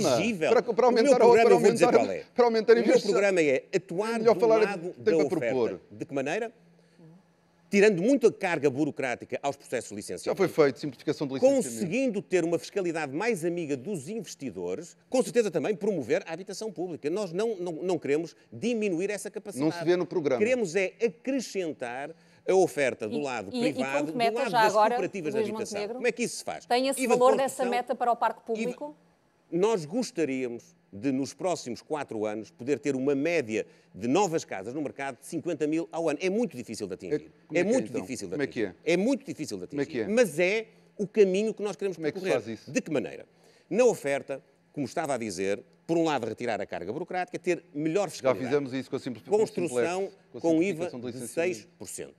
Para, para, aumentar, o programa, para, aumentar, qual é. para aumentar O meu programa é atuar é do falar, lado da oferta. Propor. De que maneira? Tirando muita carga burocrática aos processos licenciados. Já foi feito, simplificação de licenciamento. Conseguindo ter uma fiscalidade mais amiga dos investidores, com certeza também promover a habitação pública. Nós não, não, não queremos diminuir essa capacidade. Não se vê no programa. Queremos é acrescentar a oferta do e, lado e, privado, e do lado das agora, cooperativas de habitação. Como é que isso se faz? Tem esse IVA valor dessa meta para o parque público? IVA. Nós gostaríamos de, nos próximos quatro anos, poder ter uma média de novas casas no mercado de 50 mil ao ano. É muito difícil de atingir. Eh, é, é, é muito então? difícil de atingir. Como é que é? É muito difícil de é atingir. É Mas é o caminho que nós queremos Como percorrer. É que isso? De que maneira? Na oferta, como estava a dizer, por um lado retirar a carga burocrática, ter melhor fiscalidade. Já fizemos isso com a Construção com, simples, com, com IVA de 6%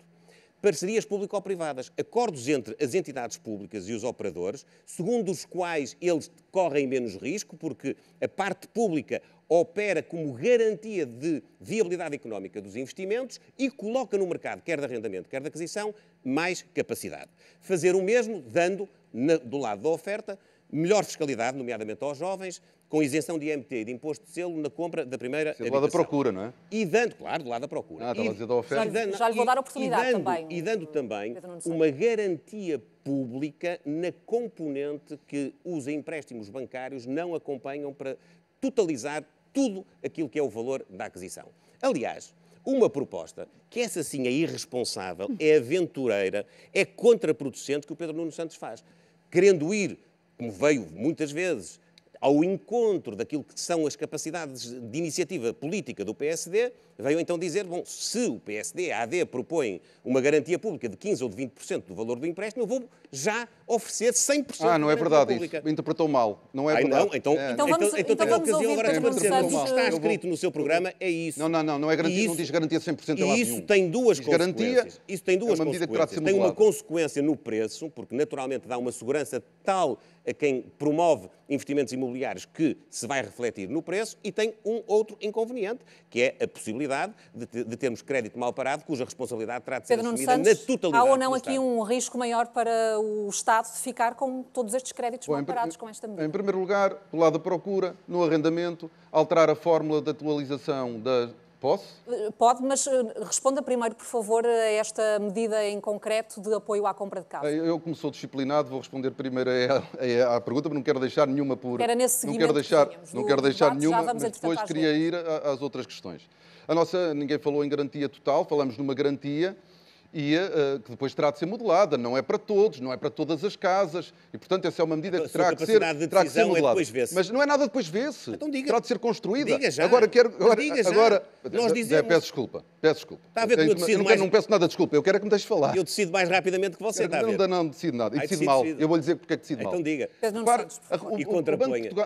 parcerias público-privadas, acordos entre as entidades públicas e os operadores, segundo os quais eles correm menos risco, porque a parte pública opera como garantia de viabilidade económica dos investimentos e coloca no mercado, quer de arrendamento, quer de aquisição, mais capacidade. Fazer o mesmo dando, na, do lado da oferta, melhor fiscalidade, nomeadamente aos jovens, com isenção de IMT, de imposto de selo, na compra da primeira Sim, Do lado da procura, não é? E dando, claro, do lado da procura. Ah, e, a da oferta. Já, já lhe vou dar a oportunidade e dando, também. E dando também uma garantia pública na componente que os empréstimos bancários não acompanham para totalizar tudo aquilo que é o valor da aquisição. Aliás, uma proposta que essa sim é irresponsável, é aventureira, é contraproducente que o Pedro Nuno Santos faz. Querendo ir, como veio muitas vezes, ao encontro daquilo que são as capacidades de iniciativa política do PSD, Veio então dizer, bom, se o PSD, a AD, propõe uma garantia pública de 15% ou de 20% do valor do empréstimo, eu vou já oferecer 100% Ah, não é verdade pública. isso. Interpretou mal. Não é Ai, verdade. Não, então, é. então, então vamos, então, então, então vamos ocasião agora para dizer, o que está escrito no seu programa é isso. Não, não, não, não é garantia, isso, não diz garantia 100% E isso nenhum. tem duas diz consequências. isso tem é duas é consequências. Tem uma consequência no preço, porque naturalmente dá uma segurança tal a quem promove investimentos imobiliários que se vai refletir no preço e tem um outro inconveniente, que é a possibilidade possibilidade de, de termos crédito mal parado, cuja responsabilidade terá de ser Pedro assumida Santos, na totalidade. Há ou não aqui um risco maior para o Estado de ficar com todos estes créditos Bom, mal parados com esta medida? Em primeiro lugar, do lado da procura, no arrendamento, alterar a fórmula de atualização da Posso? Eh, pode, mas eh, responda primeiro, por favor, a esta medida em concreto de apoio à compra de casa. Eu, como sou disciplinado, vou responder primeiro à, pergunta, mas não quero deixar nenhuma por. Era nesse seguimento não quero deixar, que Não quero deixar debate, nenhuma, mas depois queria ir às outras questões. A nossa, ninguém falou em garantia total, falamos numa garantia e uh, que depois terá de ser modelada. Não é para todos, não é para todas as casas e, portanto, essa é uma medida que terá que ser, de terá que ser é modelada. É Mas não é nada depois vê-se. Então diga. Terá de ser construída. Diga já. Agora quero... Então agora, diga já. agora Nós dizemos... É, peço desculpa, peço desculpa. Está a ver que eu, decido não, mais... não peço nada de desculpa, eu quero é que me deixes falar. Eu decido mais rapidamente que você, eu está não, a ver? Não, não decido nada, e decido, decido mal. Decido. Eu vou lhe dizer porque é que decido então mal. Então diga. o, o, Banco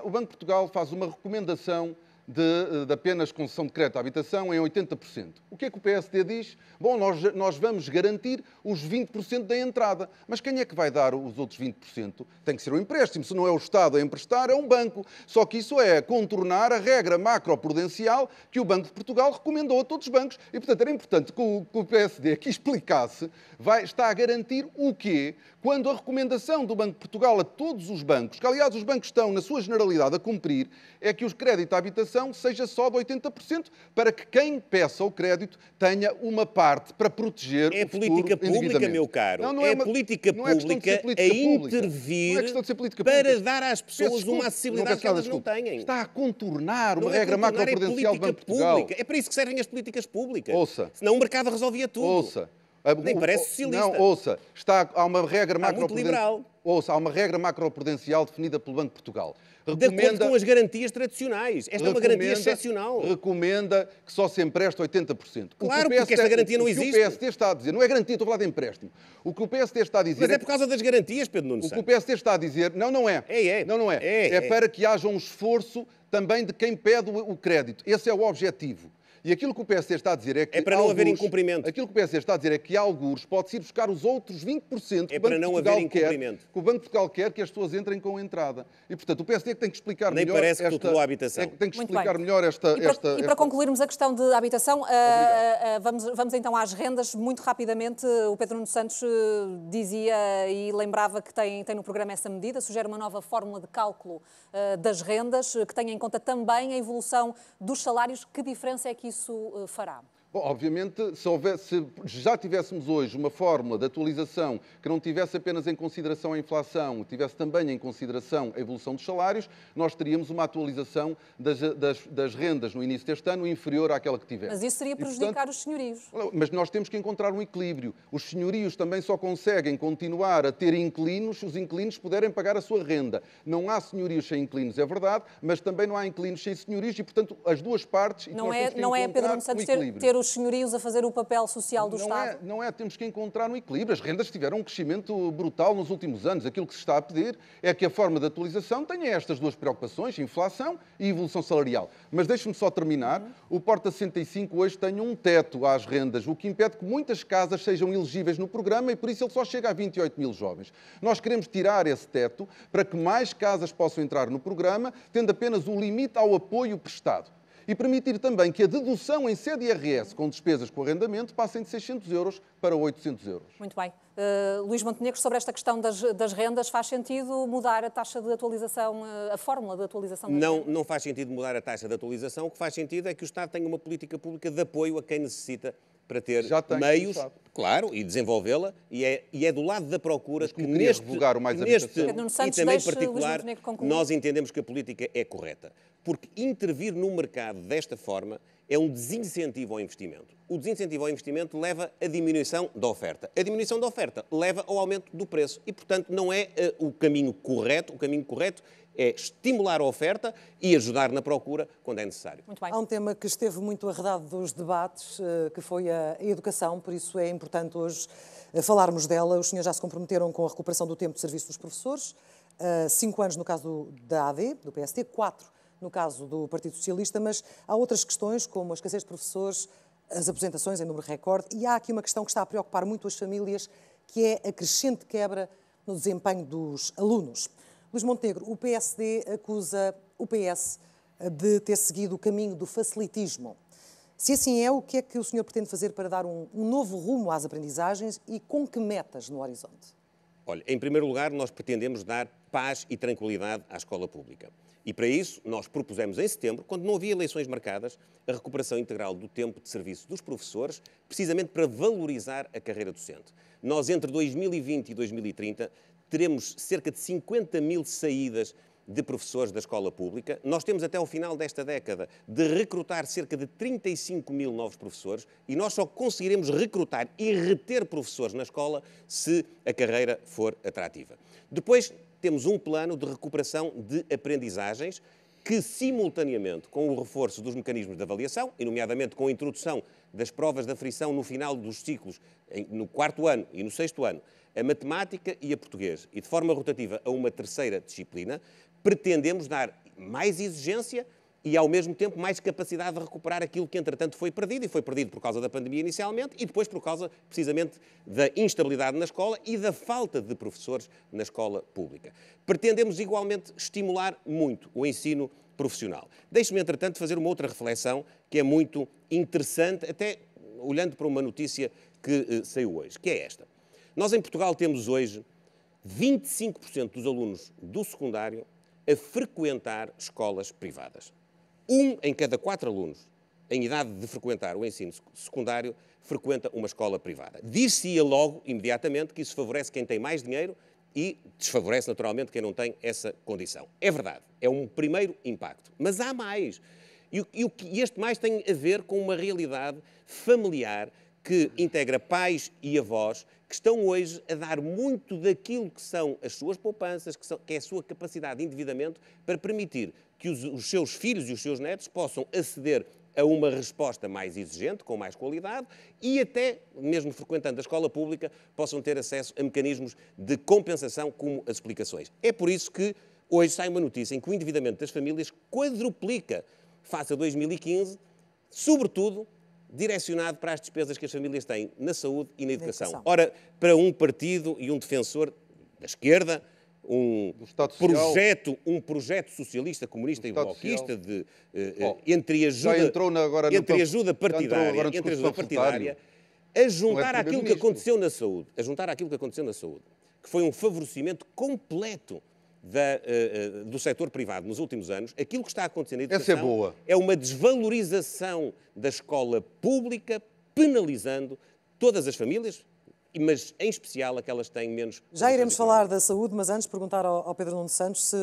o Banco de Portugal faz uma recomendação de, de apenas concessão de crédito à habitação em 80%. O que é que o PSD diz? Bom, nós, nós vamos garantir os 20% da entrada. Mas quem é que vai dar os outros 20%? Tem que ser um empréstimo. Se não é o Estado a emprestar, é um banco. Só que isso é contornar a regra macroprudencial que o Banco de Portugal recomendou a todos os bancos. E, portanto, era importante que o, que o PSD aqui explicasse, vai, está a garantir o quê? Quando a recomendação do Banco de Portugal a todos os bancos, que aliás os bancos estão, na sua generalidade, a cumprir, é que os créditos à habitação seja só de 80%, para que quem peça o crédito tenha uma parte para proteger é o É política pública, meu caro. Não, não é, é uma, política não é pública é política a é intervir pública. para pública. dar às pessoas uma acessibilidade que elas desculpa. não têm. Está a contornar uma é regra macroprudencial do Banco de Portugal. É para isso que servem as políticas públicas. Ouça. Senão o mercado resolvia tudo. Ouça. Nem parece socialista. Não, ouça, está, há uma regra macroprudencial. Ouça, há uma regra macroprudencial definida pelo Banco de Portugal de acordo com as garantias tradicionais. Esta é uma garantia excepcional. Recomenda que só se empreste 80%. Claro, que porque esta garantia não existe. O que o PSD está a dizer, não é garantia, estou a falar de empréstimo. O que o PSD está a dizer... Mas é, é por causa das garantias, Pedro Nunes O que o PSD está a dizer, não, não é. É, é. Não, não é. É, é, é. para que haja um esforço também de quem pede o crédito. Esse é o objetivo. E aquilo que o PSD está a dizer é que. É para não alguns, haver incumprimento. Aquilo que o PSD está a dizer é que, alguns, pode-se ir buscar os outros 20% que, é o para não Portugal haver quer, que o Banco de Portugal quer que as pessoas entrem com entrada. E, portanto, o PSD é que tem que explicar Nem melhor. Nem parece esta, a habitação. É, tem que explicar melhor esta. E para, esta, e para esta... concluirmos a questão de habitação, uh, uh, vamos, vamos então às rendas. Muito rapidamente, o Pedro Nuno Santos eh, dizia e lembrava que tem, tem no programa essa medida, sugere uma nova fórmula de cálculo uh, das rendas, que tenha em conta também a evolução dos salários. Que diferença é que isso isso eh, fará. Bom, obviamente, se, houvesse, se, já tivéssemos hoje uma fórmula de atualização que não tivesse apenas em consideração a inflação, tivesse também em consideração a evolução dos salários, nós teríamos uma atualização das, das, das rendas no início deste ano inferior àquela que tivemos. Mas isso seria prejudicar portanto, os senhorios. Mas nós temos que encontrar um equilíbrio. Os senhorios também só conseguem continuar a ter inquilinos se os inquilinos puderem pagar a sua renda. Não há senhorios sem inquilinos, é verdade, mas também não há inquilinos sem senhorios e, portanto, as duas partes... Não é, não é Pedro Gonçalves, um ter, ter os os senhorios a fazer o papel social do não Estado? É, não é, temos que encontrar um equilíbrio. As rendas tiveram um crescimento brutal nos últimos anos. Aquilo que se está a pedir é que a forma de atualização tenha estas duas preocupações, inflação e evolução salarial. Mas deixe-me só terminar. Uhum. O Porta 65 hoje tem um teto às rendas, o que impede que muitas casas sejam elegíveis no programa e por isso ele só chega a 28 mil jovens. Nós queremos tirar esse teto para que mais casas possam entrar no programa, tendo apenas o limite ao apoio prestado e permitir também que a dedução em sede IRS com despesas com arrendamento passem de 600 euros para 800 euros. Muito bem. Uh, Luís Montenegro, sobre esta questão das, das, rendas, faz sentido mudar a taxa de atualização, eh, a fórmula de atualização? Não, não faz sentido mudar a taxa de atualização. O que faz sentido é que o Estado tenha uma política pública de apoio a quem necessita para ter meios, claro, e desenvolvê-la, e é, e é do lado da procura que neste, lugar o mais neste e também particular, nós entendemos que a política é correta. Porque intervir no mercado desta forma é um desincentivo ao investimento. O desincentivo ao investimento leva à diminuição da oferta. A diminuição da oferta leva ao aumento do preço e, portanto, não é uh, o caminho correto. O caminho correto é estimular a oferta e ajudar na procura quando é necessário. Há um tema que esteve muito arredado dos debates, eh, que foi a educação, por isso é importante hoje eh, falarmos dela. Os senhores já se comprometeram com a recuperação do tempo de serviço dos professores, cinco anos no caso da AD, do PST, quatro no caso do Partido Socialista, mas há outras questões, como a escassez de professores, as aposentações em número recorde, e há aqui uma questão que está a preocupar muito as famílias, que é a crescente quebra no desempenho dos alunos. Luís Montenegro, o PSD acusa o PS de ter seguido o caminho do facilitismo. Se assim é, o que é que o senhor pretende fazer para dar um, um novo rumo às aprendizagens e com que metas no horizonte? Olha, em primeiro lugar, nós pretendemos dar paz e tranquilidade à escola pública. E para isso, nós propusemos em setembro, quando não havia eleições marcadas, a recuperação integral do tempo de serviço dos professores, precisamente para valorizar a carreira docente. Nós, entre 2020 e 2030, teremos cerca de 50 mil saídas de professores da escola pública. Nós temos até o final desta década de recrutar cerca de 35 mil novos professores e nós só conseguiremos recrutar e reter professores na escola se a carreira for atrativa. Depois temos um plano de recuperação de aprendizagens que, simultaneamente com o reforço dos mecanismos de avaliação, e nomeadamente com a introdução das provas da frição no final dos ciclos, no quarto ano e no sexto ano, a matemática e a português, e de forma rotativa a uma terceira disciplina, pretendemos dar mais exigência e, ao mesmo tempo, mais capacidade de recuperar aquilo que, entretanto, foi perdido, e foi perdido por causa da pandemia inicialmente, e depois por causa, precisamente, da instabilidade na escola e da falta de professores na escola pública. Pretendemos, igualmente, estimular muito o ensino profissional. Deixe-me, entretanto, fazer uma outra reflexão que é muito interessante, até olhando para uma notícia que eh, saiu hoje, que é esta. Nós, em Portugal, temos hoje 25% dos alunos do secundário a frequentar escolas privadas. Um em cada quatro alunos em idade de frequentar o ensino secundário frequenta uma escola privada. Dir-se-ia logo, imediatamente, que isso favorece quem tem mais dinheiro e desfavorece, naturalmente, quem não tem essa condição. É verdade, é um primeiro impacto. Mas há mais. E, o e este mais tem a ver com uma realidade familiar que integra pais e avós que estão hoje a dar muito daquilo que são as suas poupanças, que, são, que é a sua capacidade de endividamento, para permitir que os, os seus filhos e os seus netos possam aceder a uma resposta mais exigente, com mais qualidade e até, mesmo frequentando a escola pública, possam ter acesso a mecanismos de compensação como as explicações. É por isso que hoje sai uma notícia em que o endividamento das famílias quadruplica face a 2015, sobretudo direcionado para as despesas que as famílias têm na saúde e na educação. Ora, para um partido e um defensor da esquerda, um projeto, um projeto socialista, comunista e bloquista de, oh, entre ajuda, entrou na, agora entre ajuda partidária, entre ajuda partidária a juntar é aquilo que aconteceu na saúde, a juntar aquilo que aconteceu na saúde, que foi um favorecimento completo da, uh, uh, do setor privado nos últimos anos, aquilo que está acontecendo na é educação é, boa. é uma desvalorização da escola pública, penalizando todas as famílias, mas em especial aquelas que têm menos. Já iremos falar da saúde, mas antes perguntar ao, Pedro Nuno Santos se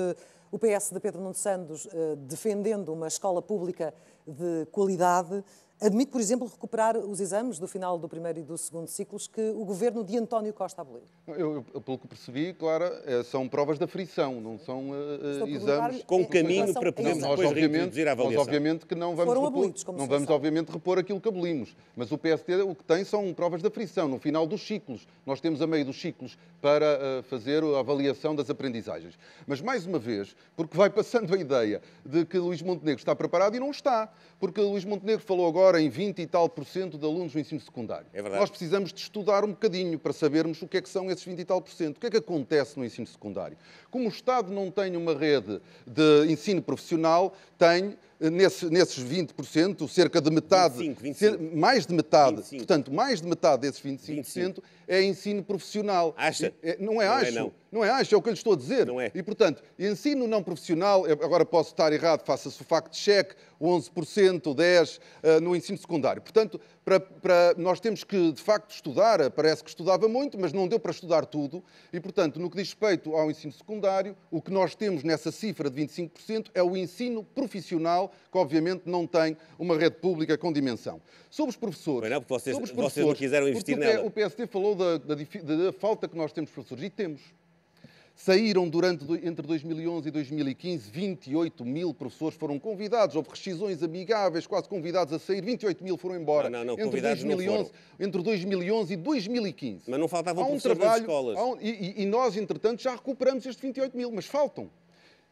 o PS de Pedro Nuno Santos, eh, defendendo uma escola pública de qualidade, Admite, por exemplo, recuperar os exames do final do primeiro e do segundo ciclos que o governo de António Costa aboliu? Eu, eu, pelo que percebi, claro, eh, são provas da frição, não são uh, exames... Com caminho para podermos nós, depois obviamente, a avaliação. Nós, obviamente, que não vamos, Foram repor, abolidos, não vamos obviamente, repor aquilo que abolimos. Mas o PST o que tem são provas da frição, no final dos ciclos. Nós temos a meio dos ciclos para uh, fazer a avaliação das aprendizagens. Mas, mais uma vez, porque vai passando a ideia de que Luís Montenegro está preparado e não está. Porque Luís Montenegro falou agora agora em 20 e tal por cento de alunos no ensino secundário. É verdade. Nós precisamos de estudar um bocadinho para sabermos o que é que são esses 20 e tal por cento. O que é que acontece no ensino secundário? Como o Estado não tem uma rede de ensino profissional, tem eh, nesse, nesses 20%, cerca de metade, 25, 25. mais de metade, 25. portanto, mais de metade desses 25%, 25. é ensino profissional. Acha? Eh, não é, não é, acho. É, não. Não é? acho, é o que eu lhe estou a dizer. Não é. E, portanto, ensino não profissional, agora posso estar errado, faça-se o facto de cheque, 11%, 10% eh, no ensino secundário. Portanto, para, para, nós temos que, de facto, estudar. Parece que estudava muito, mas não deu para estudar tudo. E, portanto, no que diz respeito ao ensino secundário, o que nós temos nessa cifra de 25% é o ensino profissional, que obviamente não tem uma rede pública com dimensão. Sobre os professores... Mas não, porque vocês, sobre os professores, vocês não quiseram investir nela. O PSD falou da, da, da falta que nós temos de professores, e temos. Saíram durante entre 2011 e 2015, 28 mil professores foram convidados, houve rescisões amigáveis, quase convidados a sair, 28 mil foram embora. Não, não, não entre 2011, Entre 2011 e 2015. Mas não faltavam há um professores trabalho, nas escolas. Um, e, e nós, entretanto, já recuperamos estes 28 mil, mas faltam.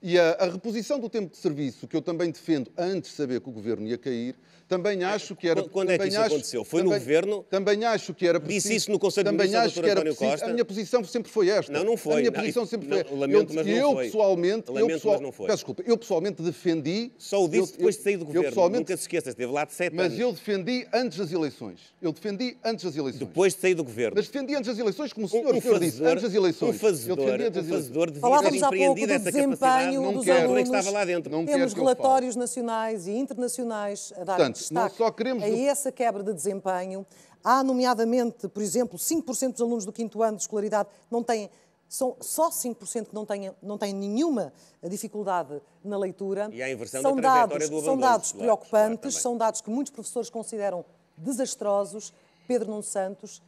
E a, a, reposição do tempo de serviço, que eu também defendo antes de saber que o governo ia cair, também é, acho que era. Quando é que isso acho, aconteceu? Foi também, no governo? Também acho que era preciso. Disse isso no Conselho de Ministros, acho que preciso, Costa. A minha posição sempre foi esta. Não, não foi. A minha não, posição sempre não, foi. Lamento, eu, mas eu não foi. Pessoalmente, lamento, eu mas não foi. Peço desculpa, eu pessoalmente defendi. Só o disse eu, depois de sair do governo. Nunca se esqueças esteve lá de sete mas anos. Mas eu defendi antes das eleições. Eu defendi antes das eleições. Depois de sair do governo. Mas defendi antes das eleições, como o senhor, um, um o senhor fazedor, disse, antes das eleições. Um fazedor, eu defendi antes das eleições. Um fazedor devia ter empreendido nenhum não dos quero, alunos. estava lá dentro. Não temos relatórios nacionais e internacionais a dar Portanto, destaque só queremos... a essa quebra de desempenho. Há, nomeadamente, por exemplo, 5% dos alunos do quinto ano de escolaridade não têm são só 5% que não têm, não têm nenhuma dificuldade na leitura. E a inversão são da dados, do São dados preocupantes, claro, são dados que muitos professores consideram desastrosos. Pedro Nuno Santos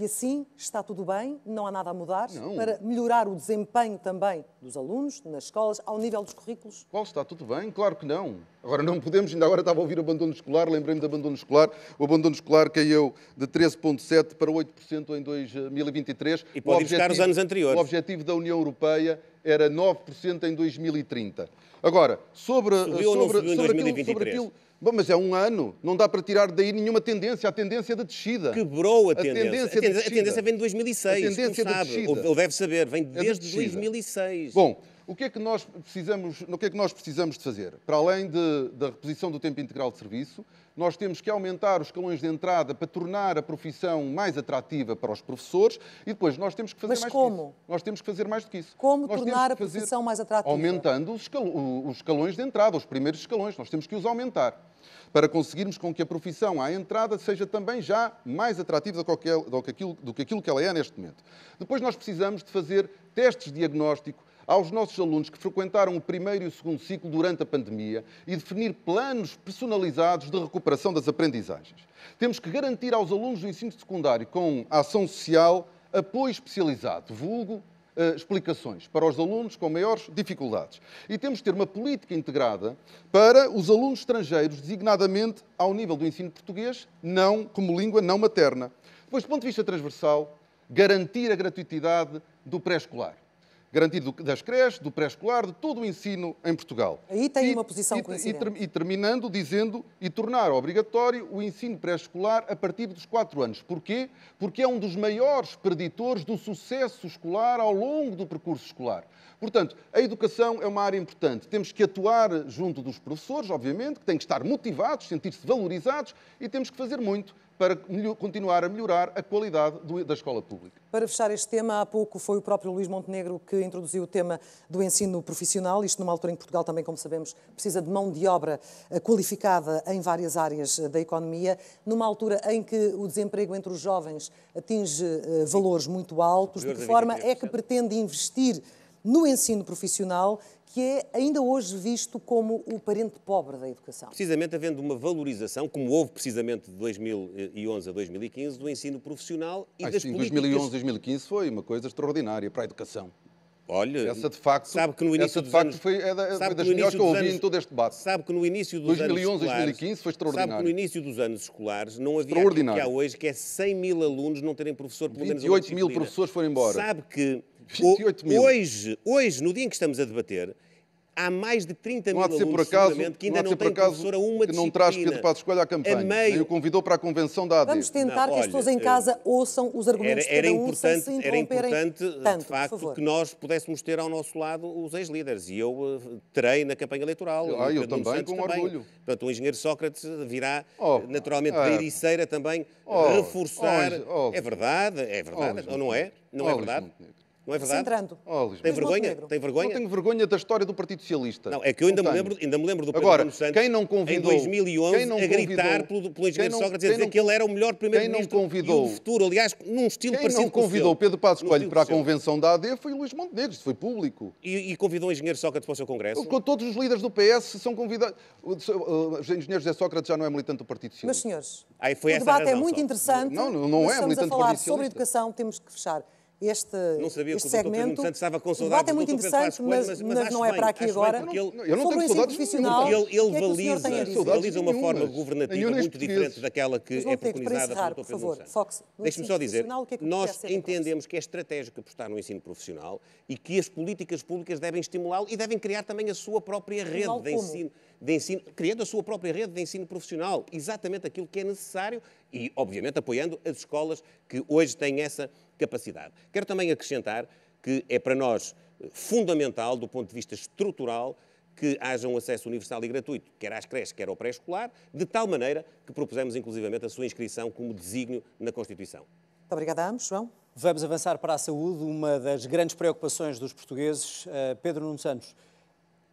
e assim está tudo bem, não há nada a mudar não. para melhorar o desempenho também dos alunos nas escolas, ao nível dos currículos? Qual está tudo bem? Claro que não. Agora não podemos, ainda agora estava a ouvir abandono escolar, lembrei-me de abandono escolar. O abandono escolar caiu de 13,7% para 8% em 2023. E pode objetivo, buscar os anos anteriores. O objetivo da União Europeia era 9% em 2030. Agora, sobre, subiu sobre, ou não subiu sobre, em 2023? sobre aquilo Bom, mas é um ano, não dá para tirar daí nenhuma tendência, a tendência é da descida. Quebrou a, a tendência. É tendência. a, tendência, a tendência vem de 2006, a tendência é da sabe, descida. ou deve saber, vem desde é 2006. Bom, o que é que nós precisamos, o que é que nós precisamos de fazer? Para além de, da reposição do tempo integral de serviço, nós temos que aumentar os escalões de entrada para tornar a profissão mais atrativa para os professores e depois nós temos que fazer Mas mais como? do que isso. Nós temos que fazer mais do que isso. Como nós tornar a profissão mais atrativa? Aumentando os, escal, os escalões de entrada, os primeiros escalões, nós temos que os aumentar para conseguirmos com que a profissão à entrada seja também já mais atrativa do que aquilo, do que aquilo que ela é neste momento. Depois nós precisamos de fazer testes de diagnóstico aos nossos alunos que frequentaram o primeiro e o segundo ciclo durante a pandemia e definir planos personalizados de recuperação das aprendizagens. Temos que garantir aos alunos do ensino secundário, com ação social, apoio especializado, vulgo Uh, explicações para os alunos com maiores dificuldades. E temos que ter uma política integrada para os alunos estrangeiros, designadamente ao nível do ensino português, não como língua não materna. Depois, do ponto de vista transversal, garantir a gratuitidade do pré-escolar garantir das creches, do pré-escolar, de todo o ensino em Portugal. Aí tem e, uma posição e, coincidente. E, e, terminando dizendo e tornar obrigatório o ensino pré-escolar a partir dos 4 anos. Porquê? Porque é um dos maiores preditores do sucesso escolar ao longo do percurso escolar. Portanto, a educação é uma área importante. Temos que atuar junto dos professores, obviamente, que têm que estar motivados, sentir-se valorizados e temos que fazer muito para continuar a melhorar a qualidade da escola pública. Para fechar este tema, há pouco foi o próprio Luís Montenegro que introduziu o tema do ensino profissional, isto numa altura em que Portugal também, como sabemos, precisa de mão de obra eh, qualificada em várias áreas eh, da economia, numa altura em que o desemprego entre os jovens atinge eh, valores muito altos, de que forma é que pretende investir no ensino profissional que é ainda hoje visto como o parente pobre da educação. Precisamente havendo uma valorização, como houve precisamente de 2011 a 2015, do ensino profissional e das das sim, políticas... 2011 2015 foi uma coisa extraordinária para a educação. Olha, essa de facto, sabe que no início dos anos, foi é é das melhores que eu ouvi anos, em todo este debate. Sabe que no início dos 2011, anos 2015 foi extraordinário. Sabe que no início dos anos escolares não havia o que há hoje, que é 100 mil alunos não terem professor, pelo menos 28 mil professores foram embora. Sabe que hoje, hoje, no dia em que estamos a debater, há mais de 30 não mil alunos por acaso, que ainda não, não têm professora uma que não traz Pedro Passos Escolha à campanha, a meio... nem o convidou para a convenção da AD. Vamos tentar não, que as pessoas em casa eh, ouçam os argumentos era, era de cada um sem se Era importante, tanto, de facto, que nós pudéssemos ter ao nosso lado os ex-líderes, e eu eh, terei na campanha eleitoral. Ah, eu, eu também, Santos, com também. orgulho. Portanto, o engenheiro Sócrates virá, eh, oh, naturalmente, é. da Ericeira também, oh, reforçar... Oh, oh é verdade, é verdade, oh, ou não é? Não é oh, verdade? Não é verdade? Centrando. Oh, tem vergonha? Tem vergonha? Não tenho vergonha da história do Partido Socialista. Não, é que eu ainda, me, lembro, ainda me lembro do Pedro Agora, Santos, quem não convidou, em 2011, quem não a gritar convidou, pelo, pelo engenheiro Sócrates, a dizer que ele era o melhor primeiro-ministro do futuro, aliás, num estilo quem parecido Quem não convidou Pedro Passos Coelho para a convenção da AD foi o Luís Montenegro, isso foi público. E, e convidou o engenheiro Sócrates para o seu congresso? Todos os líderes do PS são convidados. Os engenheiros é Sócrates já não é militante do Partido Socialista. Meus senhores, Aí foi o debate é razão, é muito só. interessante. Não, não, não é militante do Partido Socialista. Estamos a falar sobre educação, temos que fechar este, não sabia que o segmento. Nuno Santos estava com saudades. O debate é muito interessante, Coelho, mas, mas, mas não é para aqui agora. ele, não, eu não tenho saudades profissional, ele, ele, é ele valisa, uma forma governativa muito diferente daquela que é preconizada pelo Dr. Pedro favor, Santos. Deixe-me só dizer, é nós entendemos que é estratégico apostar no ensino profissional e que as políticas públicas devem estimulá-lo e devem criar também a sua própria rede de ensino de ensino, criando a sua própria rede de ensino profissional, exatamente aquilo que é necessário e, obviamente, apoiando as escolas que hoje têm essa capacidade. Quero também acrescentar que é para nós eh, fundamental, do ponto de vista estrutural, que haja um acesso universal e gratuito, quer às creches, quer ao pré-escolar, de tal maneira que propusemos inclusivamente a sua inscrição como desígnio na Constituição. Muito obrigada a ambos, João. Vamos avançar para a saúde, uma das grandes preocupações dos portugueses. Eh, Pedro Nuno Santos,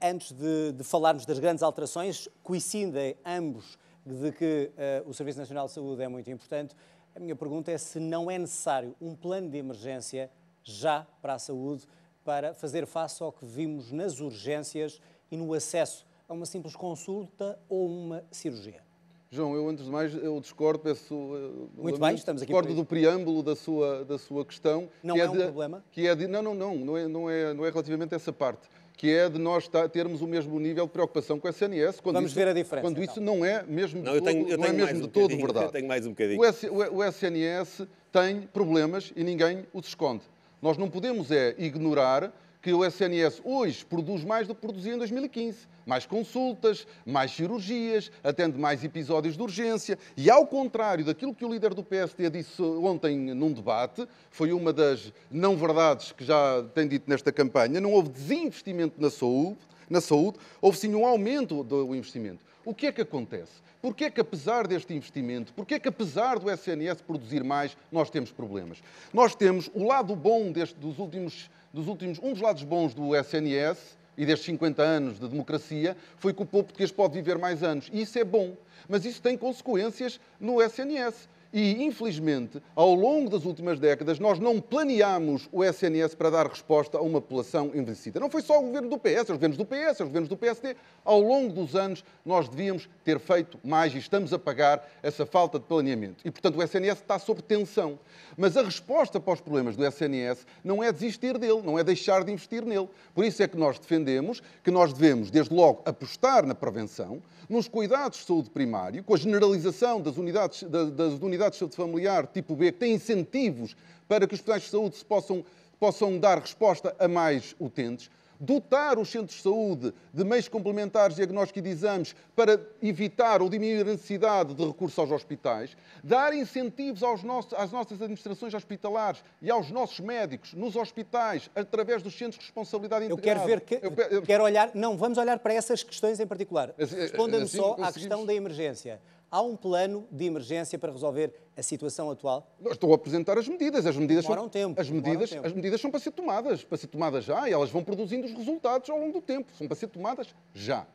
antes de, de, falarmos das grandes alterações, coincidem ambos de que uh, o Serviço Nacional de Saúde é muito importante. A minha pergunta é se não é necessário um plano de emergência já para a saúde para fazer face ao que vimos nas urgências e no acesso a uma simples consulta ou uma cirurgia. João, eu antes de mais eu discordo, peço, eh, Muito bem, estamos aqui discordo do preâmbulo da sua, da sua questão. Não que é, é um de, problema? Que é de, não, não, não, não é, não, é, não é relativamente a essa parte que é de nós termos o mesmo nível de preocupação com o SNS. Quando Vamos isso, ver a diferença. Quando então. isso não é mesmo não, é de todo, tenho, é mesmo um todo verdade. tenho mais um bocadinho. O, o SNS tem problemas e ninguém os esconde. Nós não podemos é ignorar que o SNS hoje produz mais do que produzia em 2015 mais consultas, mais cirurgias, atende mais episódios de urgência e, ao contrário daquilo que o líder do PSD disse ontem num debate, foi uma das não-verdades que já tem dito nesta campanha, não houve desinvestimento na saúde, na saúde, houve sim um aumento do investimento. O que é que acontece? Porquê é que, apesar deste investimento, porquê é que, apesar do SNS produzir mais, nós temos problemas? Nós temos o lado bom deste, dos últimos, dos últimos. Um dos lados bons do SNS e destes 50 anos de democracia foi que o povo português pode viver mais anos. E isso é bom, mas isso tem consequências no SNS. E, infelizmente, ao longo das últimas décadas, nós não planeámos o SNS para dar resposta a uma população envelhecida. Não foi só o governo do PS, é os governos do PS, é os governos do PSD. Ao longo dos anos, nós devíamos ter feito mais e estamos a pagar essa falta de planeamento. E, portanto, o SNS está sob tensão. Mas a resposta para os problemas do SNS não é desistir dele, não é deixar de investir nele. Por isso é que nós defendemos que nós devemos, desde logo, apostar na prevenção, nos cuidados de saúde primário, com a generalização das unidades, das unidades unidades de saúde familiar tipo B, que têm incentivos para que os hospitais de saúde se possam, possam dar resposta a mais utentes dotar os centros de saúde de meios complementares de diagnóstico e de exames para evitar ou diminuir a necessidade de recurso aos hospitais, dar incentivos nossos, às nossas administrações hospitalares e aos nossos médicos nos hospitais através dos centros de responsabilidade integrada. Eu quero ver que, eu, eu, quero olhar, não, vamos olhar para essas questões em particular. Eh, Responda-me assim, só à questão da emergência há um plano de emergência para resolver a situação atual? Eu estou a apresentar as medidas. As medidas, Demoram um tempo. As medidas, tempo. as medidas são para ser tomadas, para ser tomadas já, e elas vão produzindo os resultados ao longo do tempo. São para ser tomadas já.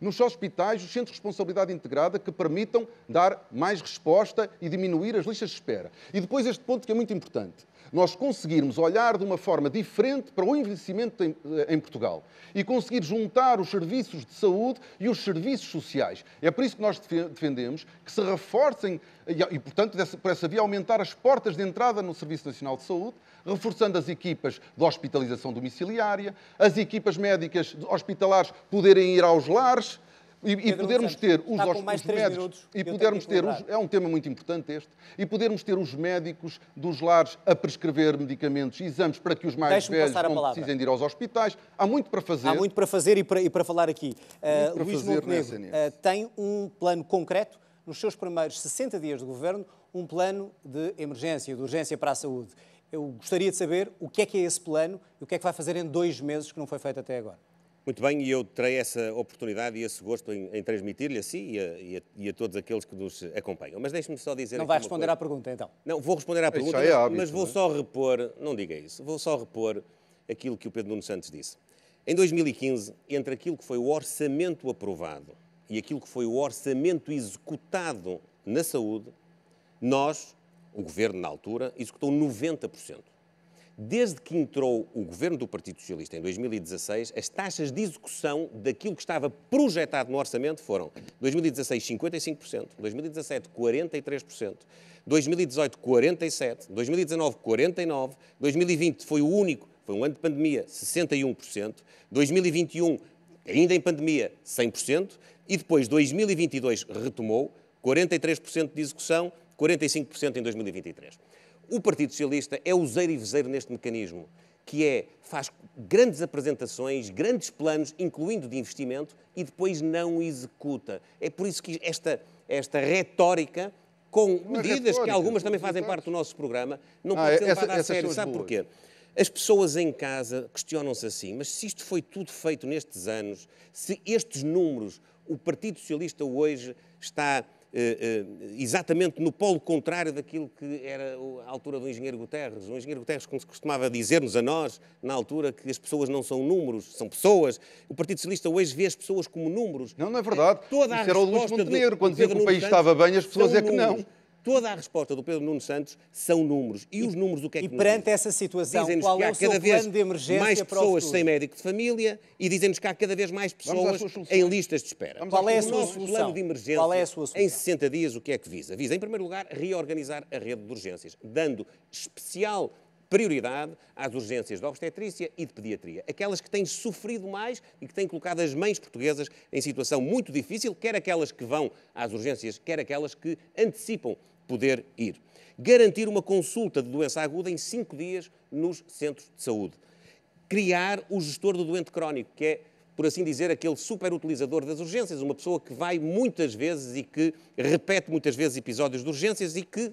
Nos hospitais, os centros de responsabilidade integrada que permitam dar mais resposta e diminuir as listas de espera. E depois este ponto que é muito importante nós conseguirmos olhar de uma forma diferente para o envelhecimento em, eh, em, Portugal e conseguir juntar os serviços de saúde e os serviços sociais. É por isso que nós defendemos que se reforcem eh, e, portanto, por essa via, aumentar as portas de entrada no Serviço Nacional de Saúde, reforçando as equipas de hospitalização domiciliária, as equipas médicas hospitalares poderem ir aos lares e, e podermos ter os, os médicos. E podermos ter os, é um tema muito importante este. E podermos ter os médicos dos lares a prescrever medicamentos, exames para que os mais velhos não precisem de ir aos hospitais. Há muito para fazer. Há muito para fazer e para, e para falar aqui. Uh, para Luís Montenegro uh, tem um plano concreto nos seus primeiros 60 dias de governo, um plano de emergência, de urgência para a saúde. Eu gostaria de saber o que é que é esse plano e o que é que vai fazer em dois meses que não foi feito até agora. Muito bem, e eu terei essa oportunidade e esse gosto em, em transmitir-lhe a si e a, e, a, e a, todos aqueles que nos acompanham. Mas deixe-me só dizer. Não vai responder coisa. à pergunta, então? Não, vou responder à pergunta, é óbvio, mas vou é? só repor, não diga isso, vou só repor aquilo que o Pedro Nuno Santos disse. Em 2015, entre aquilo que foi o orçamento aprovado e aquilo que foi o orçamento executado na saúde, nós, o governo na altura, executou 90%. Desde que entrou o governo do Partido Socialista em 2016, as taxas de execução daquilo que estava projetado no orçamento foram 2016 55%, 2017 43%, 2018 47%, 2019 49%, 2020 foi o único, foi um ano de pandemia, 61%, 2021 ainda em pandemia 100% e depois 2022 retomou 43% de execução, 45% em 2023. O Partido Socialista é useiro e vezeiro neste mecanismo, que é, faz grandes apresentações, grandes planos, incluindo de investimento, e depois não executa. É por isso que esta, esta retórica com Uma medidas retórica, que algumas também fazem parte do nosso programa, não ah, pode ser é, levada a sério. Sabe porquê? As pessoas em casa questionam-se assim, mas se isto foi tudo feito nestes anos, se estes números, o Partido Socialista hoje está eh, eh, exatamente no polo contrário daquilo que era a altura do engenheiro Guterres. O engenheiro Guterres costumava dizer-nos a nós, na altura, que as pessoas não são números, são pessoas. O Partido Socialista hoje vê as pessoas como números. Não, não é verdade. Toda Isso a era o Luís Montenegro, quando dizia que o país estava bem, as pessoas é que números. não. Toda a resposta do Pedro Nuno Santos são números. E, e os números, o que é que E perante essa situação, dizem qual que é o seu plano de emergência mais pessoas sem médico de família e dizem-nos que há cada vez mais pessoas em listas de espera. Vamos qual é a sua solução? plano de emergência qual é a sua solução? em 60 dias, o que é que visa? Visa, em primeiro lugar, reorganizar a rede de urgências, dando especial prioridade às urgências de obstetrícia e de pediatria, aquelas que têm sofrido mais e que têm colocado as mães portuguesas em situação muito difícil, quer aquelas que vão às urgências, quer aquelas que antecipam poder ir. Garantir uma consulta de doença aguda em cinco dias nos centros de saúde. Criar o gestor do doente crónico, que é, por assim dizer, aquele superutilizador das urgências, uma pessoa que vai muitas vezes e que repete muitas vezes episódios de urgências e que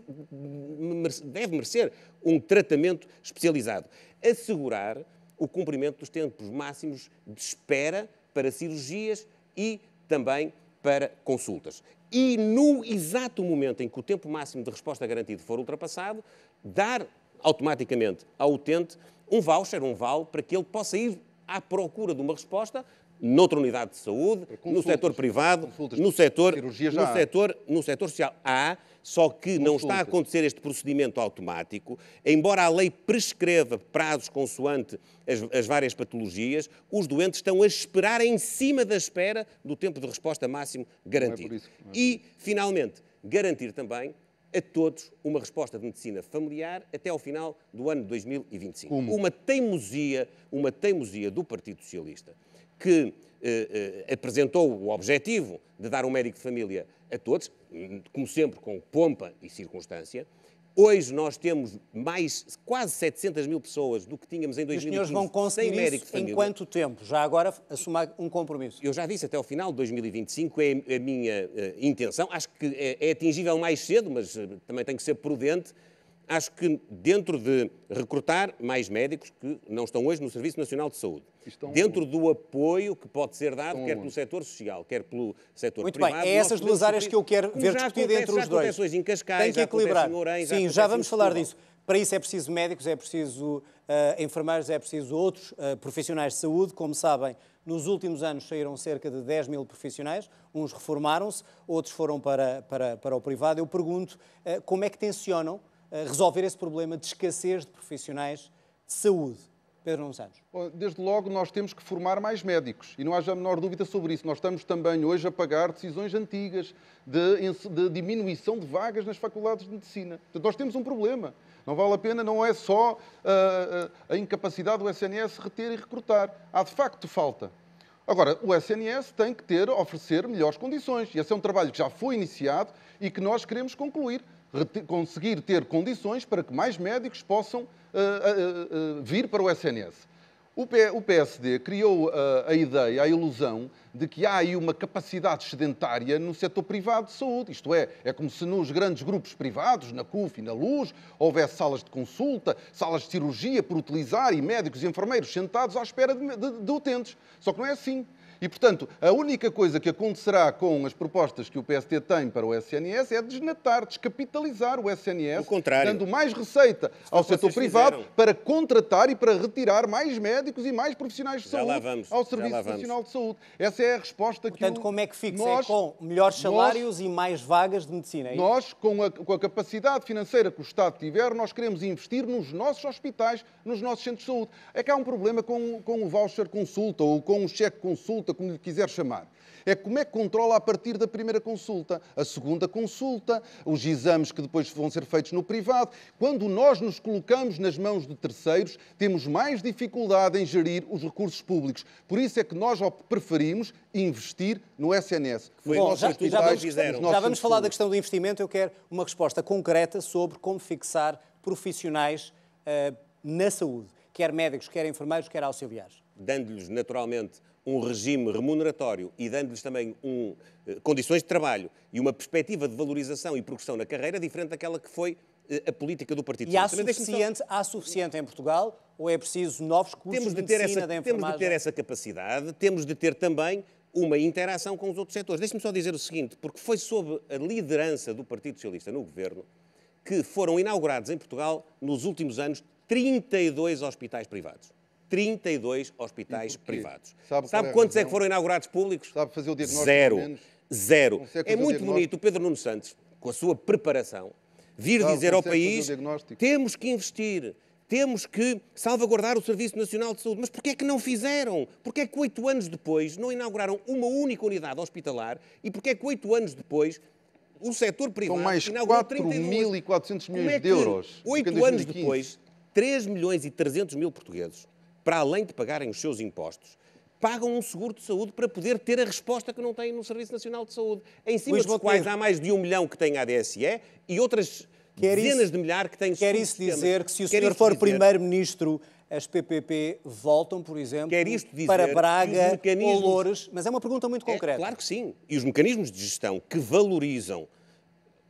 deve merecer um tratamento especializado. Assegurar o cumprimento dos tempos máximos de espera para cirurgias e também para consultas e no exato momento em que o tempo máximo de resposta garantido for ultrapassado, dar automaticamente ao utente um voucher, um vale, para que ele possa ir à procura de uma resposta noutra unidade de saúde, no setor privado, no setor, no, setor, no setor social. Há, só que não está a acontecer este procedimento automático. Embora a lei prescreva prazos consoante as, as, várias patologias, os doentes estão a esperar em cima da espera do tempo de resposta máximo é garantido. É e, finalmente, garantir também a todos uma resposta de medicina familiar até ao final do ano de 2025. Como? Uma teimosia, uma teimosia do Partido Socialista que eh, eh, apresentou o objetivo de dar um médico de família a todos, como sempre, com pompa e circunstância. Hoje nós temos mais, quase 700 mil pessoas do que tínhamos em 2015. Os senhores vão conseguir isso em quanto tempo? Já agora assumar um compromisso. Eu já disse, até o final de 2025 é a minha uh, intenção. Acho que é, é atingível mais cedo, mas uh, também tenho que ser prudente Acho que dentro de recrutar mais médicos que não estão hoje no Serviço Nacional de Saúde, estão dentro onde? do apoio que pode ser dado, estão quer onde? pelo setor social, quer pelo setor Muito privado. Muito bem, é essas duas áreas que eu quero ver discutidas entre os dois. Já em Cascais, Tem que equilibrar. Sim, já, já vamos falar disso. Para isso é preciso médicos, é preciso uh, enfermeiros, é preciso outros uh, profissionais de saúde. Como sabem, nos últimos anos saíram cerca de 10 mil profissionais, uns reformaram-se, outros foram para, para, para o privado. Eu pergunto uh, como é que tensionam resolver esse problema de escassez de profissionais de saúde. Pedro Nunes Santos. Desde logo nós temos que formar mais médicos e não haja a menor dúvida sobre isso. Nós estamos também hoje a pagar decisões antigas de, de diminuição de vagas nas faculdades de medicina. Portanto, nós temos um problema. Não vale a pena, não é só uh, a incapacidade do SNS reter e recrutar. Há de facto falta. Agora, o SNS tem que ter, oferecer melhores condições. E esse é um trabalho que já foi iniciado e que nós queremos concluir conseguir ter condições para que mais médicos possam uh, uh, uh, vir para o SNS. O PSD criou a ideia, a ilusão de que há aí uma capacidade sedentária no setor privado de saúde. Isto é, é como se nos grandes grupos privados, na CUF e na Luz, houvesse salas de consulta, salas de cirurgia por utilizar e médicos e enfermeiros sentados à espera de, de, de utentes. Só que não é assim. E, portanto, a única coisa que acontecerá com as propostas que o PST tem para o SNS é desnatar, descapitalizar o SNS, o contrário. dando mais receita ao setor privado fizeram. para contratar e para retirar mais médicos e mais profissionais de saúde ao Serviço Nacional de Saúde. Essa é a resposta Portanto, que Portanto, como é que fixa? É nós, é com melhores salários nós, e mais vagas de medicina? É nós, com a, com a capacidade financeira que o Estado tiver, nós queremos investir nos nossos hospitais, nos nossos centros de saúde. É que há um problema com, com o voucher consulta ou com o cheque consulta consulta, como lhe quiser chamar, é como é que controla a partir da primeira consulta, a segunda consulta, os exames que depois vão ser feitos no privado. Quando nós nos colocamos nas mãos de terceiros, temos mais dificuldade em gerir os recursos públicos. Por isso é que nós preferimos investir no SNS. Bom, já, já, vamos, já vamos falar da questão do investimento. Eu quero uma resposta concreta sobre como fixar profissionais uh, na saúde, quer médicos, quer enfermeiros, quer auxiliares. Dando-lhes naturalmente um regime remuneratório e dando-lhes também um, eh, condições de trabalho e uma perspectiva de valorização e progressão na carreira diferente daquela que foi eh, a política do Partido E há suficiente, há suficiente em Portugal ou é preciso novos cursos temos de, ter de medicina, essa, Temos de ter essa capacidade, temos de ter também uma interação com os outros setores. Deixe-me só dizer o seguinte, porque foi sob a liderança do Partido Socialista no governo que foram inaugurados em Portugal, nos últimos anos, 32 hospitais privados. 32 hospitais privados. Sabe, Sabe é quantos é, é que foram inaugurados públicos? Sabe fazer o diagnóstico Zero. Menos. Zero. É muito bonito o Pedro Nuno Santos, com a sua preparação, vir Sabe, dizer ao país, temos que investir, temos que salvaguardar o Serviço Nacional de Saúde. Mas porquê é que não fizeram? Porquê é que oito anos depois não inauguraram uma única unidade hospitalar e porquê é que oito anos depois o setor privado com mais inaugurou 4.400 milhões é de euros? Oito anos depois, 3 milhões e 300 mil portugueses para além de pagarem os seus impostos, pagam um seguro de saúde para poder ter a resposta que não têm no Serviço Nacional de Saúde, em cima dos quais há mais de um milhão que têm ADSE e outras quer dezenas isso, de milhares que têm... Quer isso dizer que se o quer senhor for primeiro-ministro as PPP voltam, por exemplo, para Braga, mecanismos... Loures, mas é uma pergunta muito é, concreta. É, claro que sim. E os mecanismos de gestão que valorizam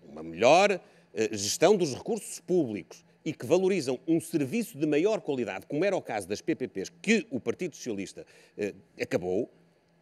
uma melhor eh, gestão dos recursos públicos, e que valorizam um serviço de maior qualidade, como era o caso das PPPs, que o Partido Socialista eh, acabou,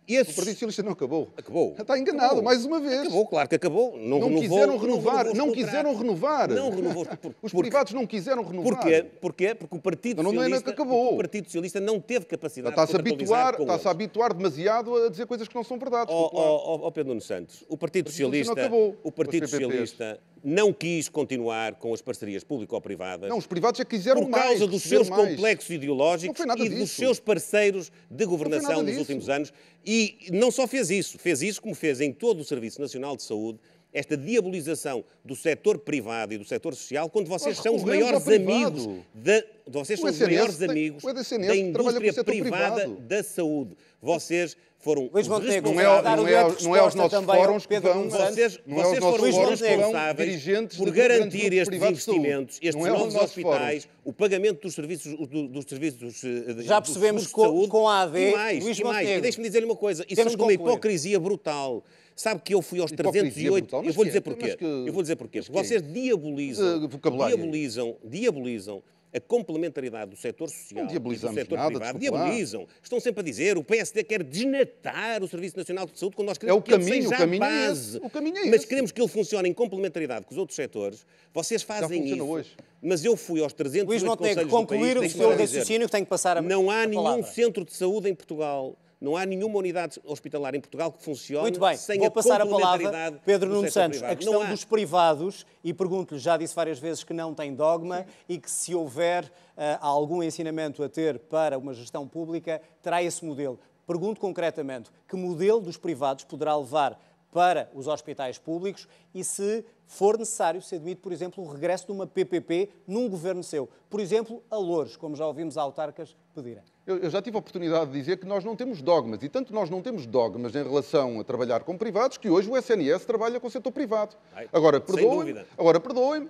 esses... O Partido Socialista não acabou. Acabou. Está enganado, acabou. mais uma vez. Acabou, claro que acabou. Não, não renovou, quiseram renovar. Não, não quiseram renovar. Não renovou. Por, [LAUGHS] Os porque, privados não quiseram renovar. Porquê? Porquê? Porque o Partido não, não é Socialista. Não, acabou. O Partido Socialista não teve capacidade está -se de habituar, Está-se a habituar demasiado a dizer coisas que não são verdade. Ó oh, oh, oh, oh, Pedro Nunes Santos, o Partido, o Partido Socialista. Não acabou. O Partido Socialista não quis continuar com as parcerias público-privadas. Não, os privados já é quiseram mais. Por causa mais, dos seus mais. complexos ideológicos e disso. dos seus parceiros de governação nos últimos anos. E não só fez isso, fez isso como fez em todo o Serviço Nacional de Saúde, esta diabolização do setor privado e do setor social, quando vocês são os maiores amigos da, vocês são os maiores tem, amigos da indústria privada privado. da saúde. Vocês foram Luís Montenegro, não é, não, é, não é aos nossos é fóruns que vão, vocês, não vocês não é foram responsáveis por garantir estes investimentos, estes não é novos é hospitais, fóruns. o pagamento dos serviços, do, dos serviços eh, Já percebemos dos, com, de saúde, com a AD, e mais, mais, deixe-me dizer-lhe uma coisa, isso é uma hipocrisia brutal. Sabe que eu fui aos 308. Brutal, eu vou é, dizer então, porquê. Que, eu vou dizer porquê. vocês é? diabolizam, diabolizam, diabolizam a complementaridade do setor social não diabolizamos do setor nada, privado. Diabolizam. Estão sempre a dizer o PSD quer desnatar o Serviço Nacional de Saúde quando nós queremos é o que caminho, ele seja o caminho é base. É esse, o caminho é mas queremos que ele funcione em complementaridade com os outros setores. Vocês fazem isso. Hoje. Mas eu fui aos 300 Luís Montenegro, concluir país, o seu raciocínio que tem que passar a Não há a nenhum palavra. centro de saúde em Portugal não há nenhuma unidade hospitalar em Portugal que funcione Muito bem, sem vou a passar a palavra, Pedro Nuno Santos, privado. a questão dos privados, e pergunto-lhe, já disse várias vezes que não tem dogma e que se houver uh, algum ensinamento a ter para uma gestão pública, terá esse modelo. Pergunto concretamente, que modelo dos privados poderá levar para os hospitais públicos e se for necessário, se admite, por exemplo, o regresso de uma PPP num governo seu. Por exemplo, a Louros, como já ouvimos a autarcas pedirem. Eu, eu já tive a oportunidade de dizer que nós não temos dogmas, e tanto nós não temos dogmas em relação a trabalhar com privados, que hoje o SNS trabalha com o setor privado. Ai, agora, perdoem, agora perdoem-me,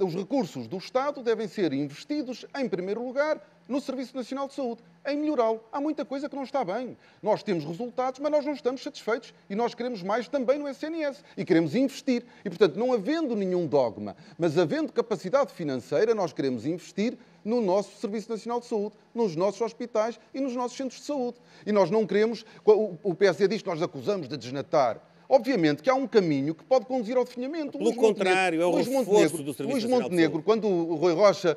os recursos do Estado devem ser investidos, em primeiro lugar, no Serviço Nacional de Saúde, em melhorá-lo. Há muita coisa que não está bem. Nós temos resultados, mas nós não estamos satisfeitos e nós queremos mais também no SNS e queremos investir. E, portanto, não havendo nenhum dogma, mas havendo capacidade financeira, nós queremos investir no nosso Serviço Nacional de Saúde, nos nossos hospitais e nos nossos centros de saúde. E nós não queremos, o PSD diz que nós acusamos de desnatar. Obviamente que há um caminho que pode conduzir ao definhamento. Pelo Luís contrário, é o Luís reforço Montenegro, do Serviço Luís Montenegro, quando o Rui Rocha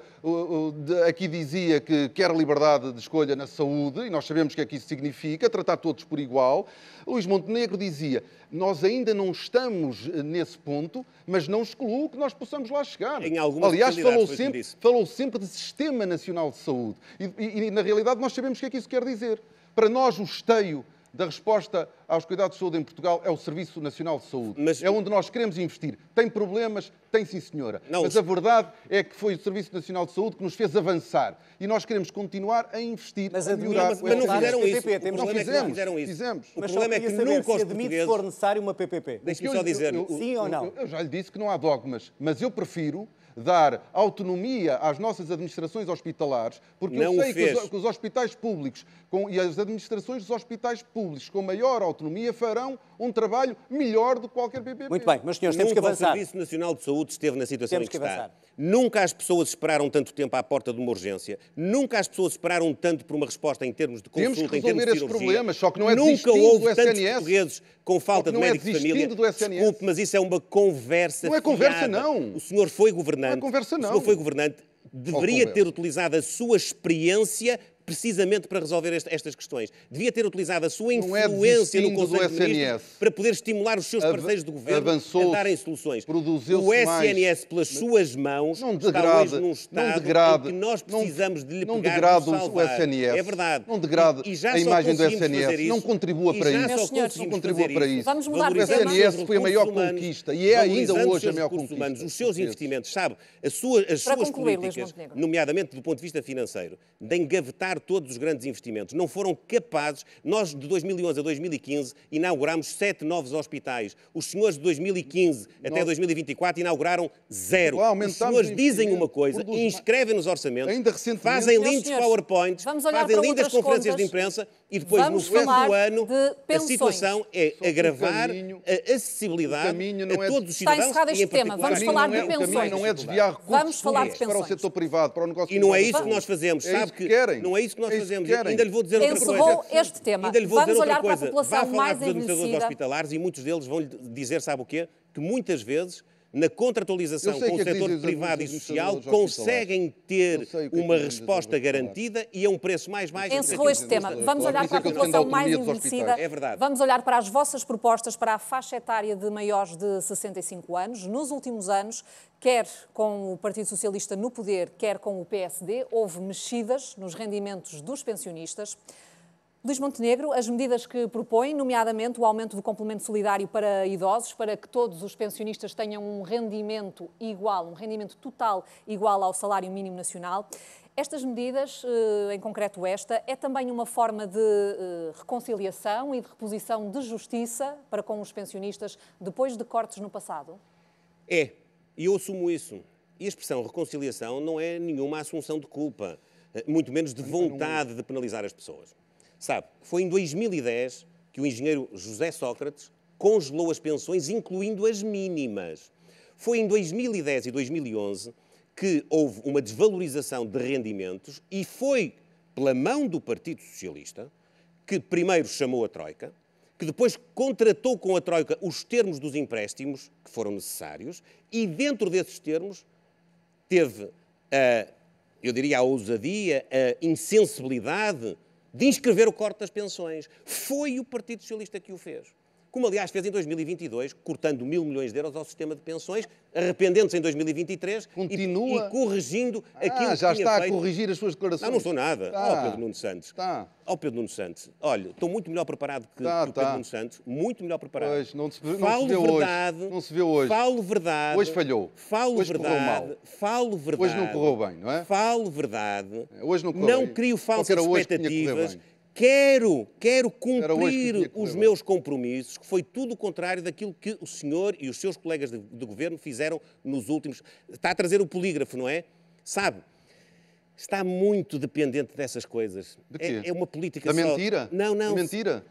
aqui dizia que quer liberdade de escolha na saúde, e nós sabemos o que é que isso significa, tratar todos por igual, Luís Montenegro dizia, nós ainda não estamos eh, nesse ponto, mas não excluo que nós possamos lá chegar. Aliás, falou sempre, falou sempre de Sistema Nacional de Saúde. E, e, e, na realidade, nós sabemos o que é que isso quer dizer. Para nós, o esteio da resposta aos cuidados de saúde em Portugal é o Serviço Nacional de Saúde. Mas... É onde nós queremos investir. Tem problemas? Tem sim, senhora. Não, Mas a verdade é que foi o Serviço Nacional de Saúde que nos fez avançar. E nós queremos continuar a investir, mas a melhorar mas, mas, mas não fizeram isso. PPP, é não, fizemos, não fizeram isso. Fizemos. O mas problema é que nunca os admite se for necessário uma PPP. Deixe-me só dizer. Eu, eu, sim ou não? Eu, eu já lhe disse que não há dogmas, mas eu prefiro dar autonomia às nossas administrações hospitalares, porque não eu sei que os, que os, hospitais públicos com, e as administrações dos hospitais públicos com maior autonomia farão um trabalho melhor do que qualquer PPP. Muito bem, mas senhores, temos Nunca que avançar. O Serviço Nacional de Saúde esteve na situação temos em que, que está. Nunca as pessoas esperaram tanto tempo à porta de uma urgência. Nunca as pessoas esperaram tanto por uma resposta em termos de consulta, temos que em termos de cirurgia. problemas, só que não é Nunca houve do tantos SNS, portugueses com falta de médico é de família. Do SNS. Desculpe, mas isso é uma conversa Não é conversa, fiada. não. O senhor foi governante. Não é conversa, não. O senhor foi governante deveria ter utilizado a sua experiência precisamente para resolver este, estas questões. Devia ter utilizado a sua é influência é no Conselho de Ministros para poder estimular os seus parceiros de governo a darem soluções. O SNS, pelas suas mãos, não degrada, está hoje num estado não degrada, em que nós precisamos não, de lhe não pegar degrada o SNS. É verdade. Não degrada e, e a imagem do SNS. Não contribua para isso. não contribua para isso. Vamos mudar o SNS foi a maior humanos, conquista e é ainda hoje a maior conquista. Humanos, os seus investimentos, sabe, as suas, as suas políticas, nomeadamente do ponto de vista financeiro, de engavetar todos os grandes investimentos. Não foram capazes. Nós, de 2011 a 2015, inauguramos sete novos hospitais. Os senhores de 2015 Nós... até 2024 inauguraram zero. os senhores dizem uma coisa, produz... inscrevem nos orçamentos, fazem lindos PowerPoints, fazem lindas conferências contas. de imprensa e depois, Vamos no final do ano, a situação é agravar a acessibilidade a é todos os cidadãos. Está encerrado este tema. Vamos é, é falar de pensões. não é desviar recursos de para o setor privado, para o negócio E não é isso que nós fazemos. É sabe que, querem. não é isso que nós fazemos. Ainda lhe vou dizer outra coisa. Encerrou este tema. Vamos olhar para a população mais envelhecida. Vá falar com os administradores hospitalares e muitos deles vão lhe dizer, sabe o quê? Que muitas vezes na contratualização com o é setor privado e eh, social, conseguem ter é uma resposta garantida e a é um preço mais baixo. Encerrou este tema. Vamos olhar para a população mais envelhecida. É verdade. Vamos olhar para as vossas propostas para a faixa etária de maiores de 65 anos. Nos últimos anos, quer com o Partido Socialista no poder, quer com o PSD, houve mexidas nos rendimentos dos pensionistas. Luís Montenegro, as medidas que propõe, nomeadamente o aumento do complemento solidário para idosos, para que todos os pensionistas tenham um rendimento igual, um rendimento total igual ao salário mínimo nacional. Estas medidas, eh, em concreto esta, é também uma forma de eh, reconciliação e de reposição de justiça para com os pensionistas depois de cortes no passado? É, e eu assumo isso. E a expressão reconciliação não é nenhuma assunção de culpa, eh, muito menos de vontade de penalizar as pessoas. Sabe, foi em 2010 que o engenheiro José Sócrates congelou as pensões, incluindo as mínimas. Foi em 2010 e 2011 que houve uma desvalorização de rendimentos e foi pela mão do Partido Socialista que primeiro chamou a Troika, que depois contratou com a Troika os termos dos empréstimos que foram necessários e dentro desses termos teve a, eu diria, a ousadia, a insensibilidade de inscrever o corte das pensões. Foi o Partido Socialista que o fez como aliás fez em 2022, cortando mil milhões de euros ao sistema de pensões, arrependendo-se em 2023 Continua. E, e corrigindo ah, aquilo que tinha está a corrigir as suas declarações. Não, não sou nada. Está. Pedro Nuno Santos. Está. Pedro Nuno Santos. Olha, estou muito melhor preparado que, que o Pedro Nuno Santos. Muito melhor preparado. Pois, não, se, não falo se verdade, hoje. Não se vê hoje. Falo verdade. Hoje falhou. Falo hoje verdade. Correu mal. Falo verdade. Hoje não correu bem, não é? Falo verdade. Hoje não correu Não bem. crio falsas expectativas quero, quero cumprir que os meus compromissos, que foi tudo o contrário daquilo que o senhor e os seus colegas de, de governo fizeram nos últimos. Está a trazer o polígrafo, não é? Sabe? Está muito dependente dessas coisas. De é, quê? É, é uma política da só... mentira. Não, não. De mentira.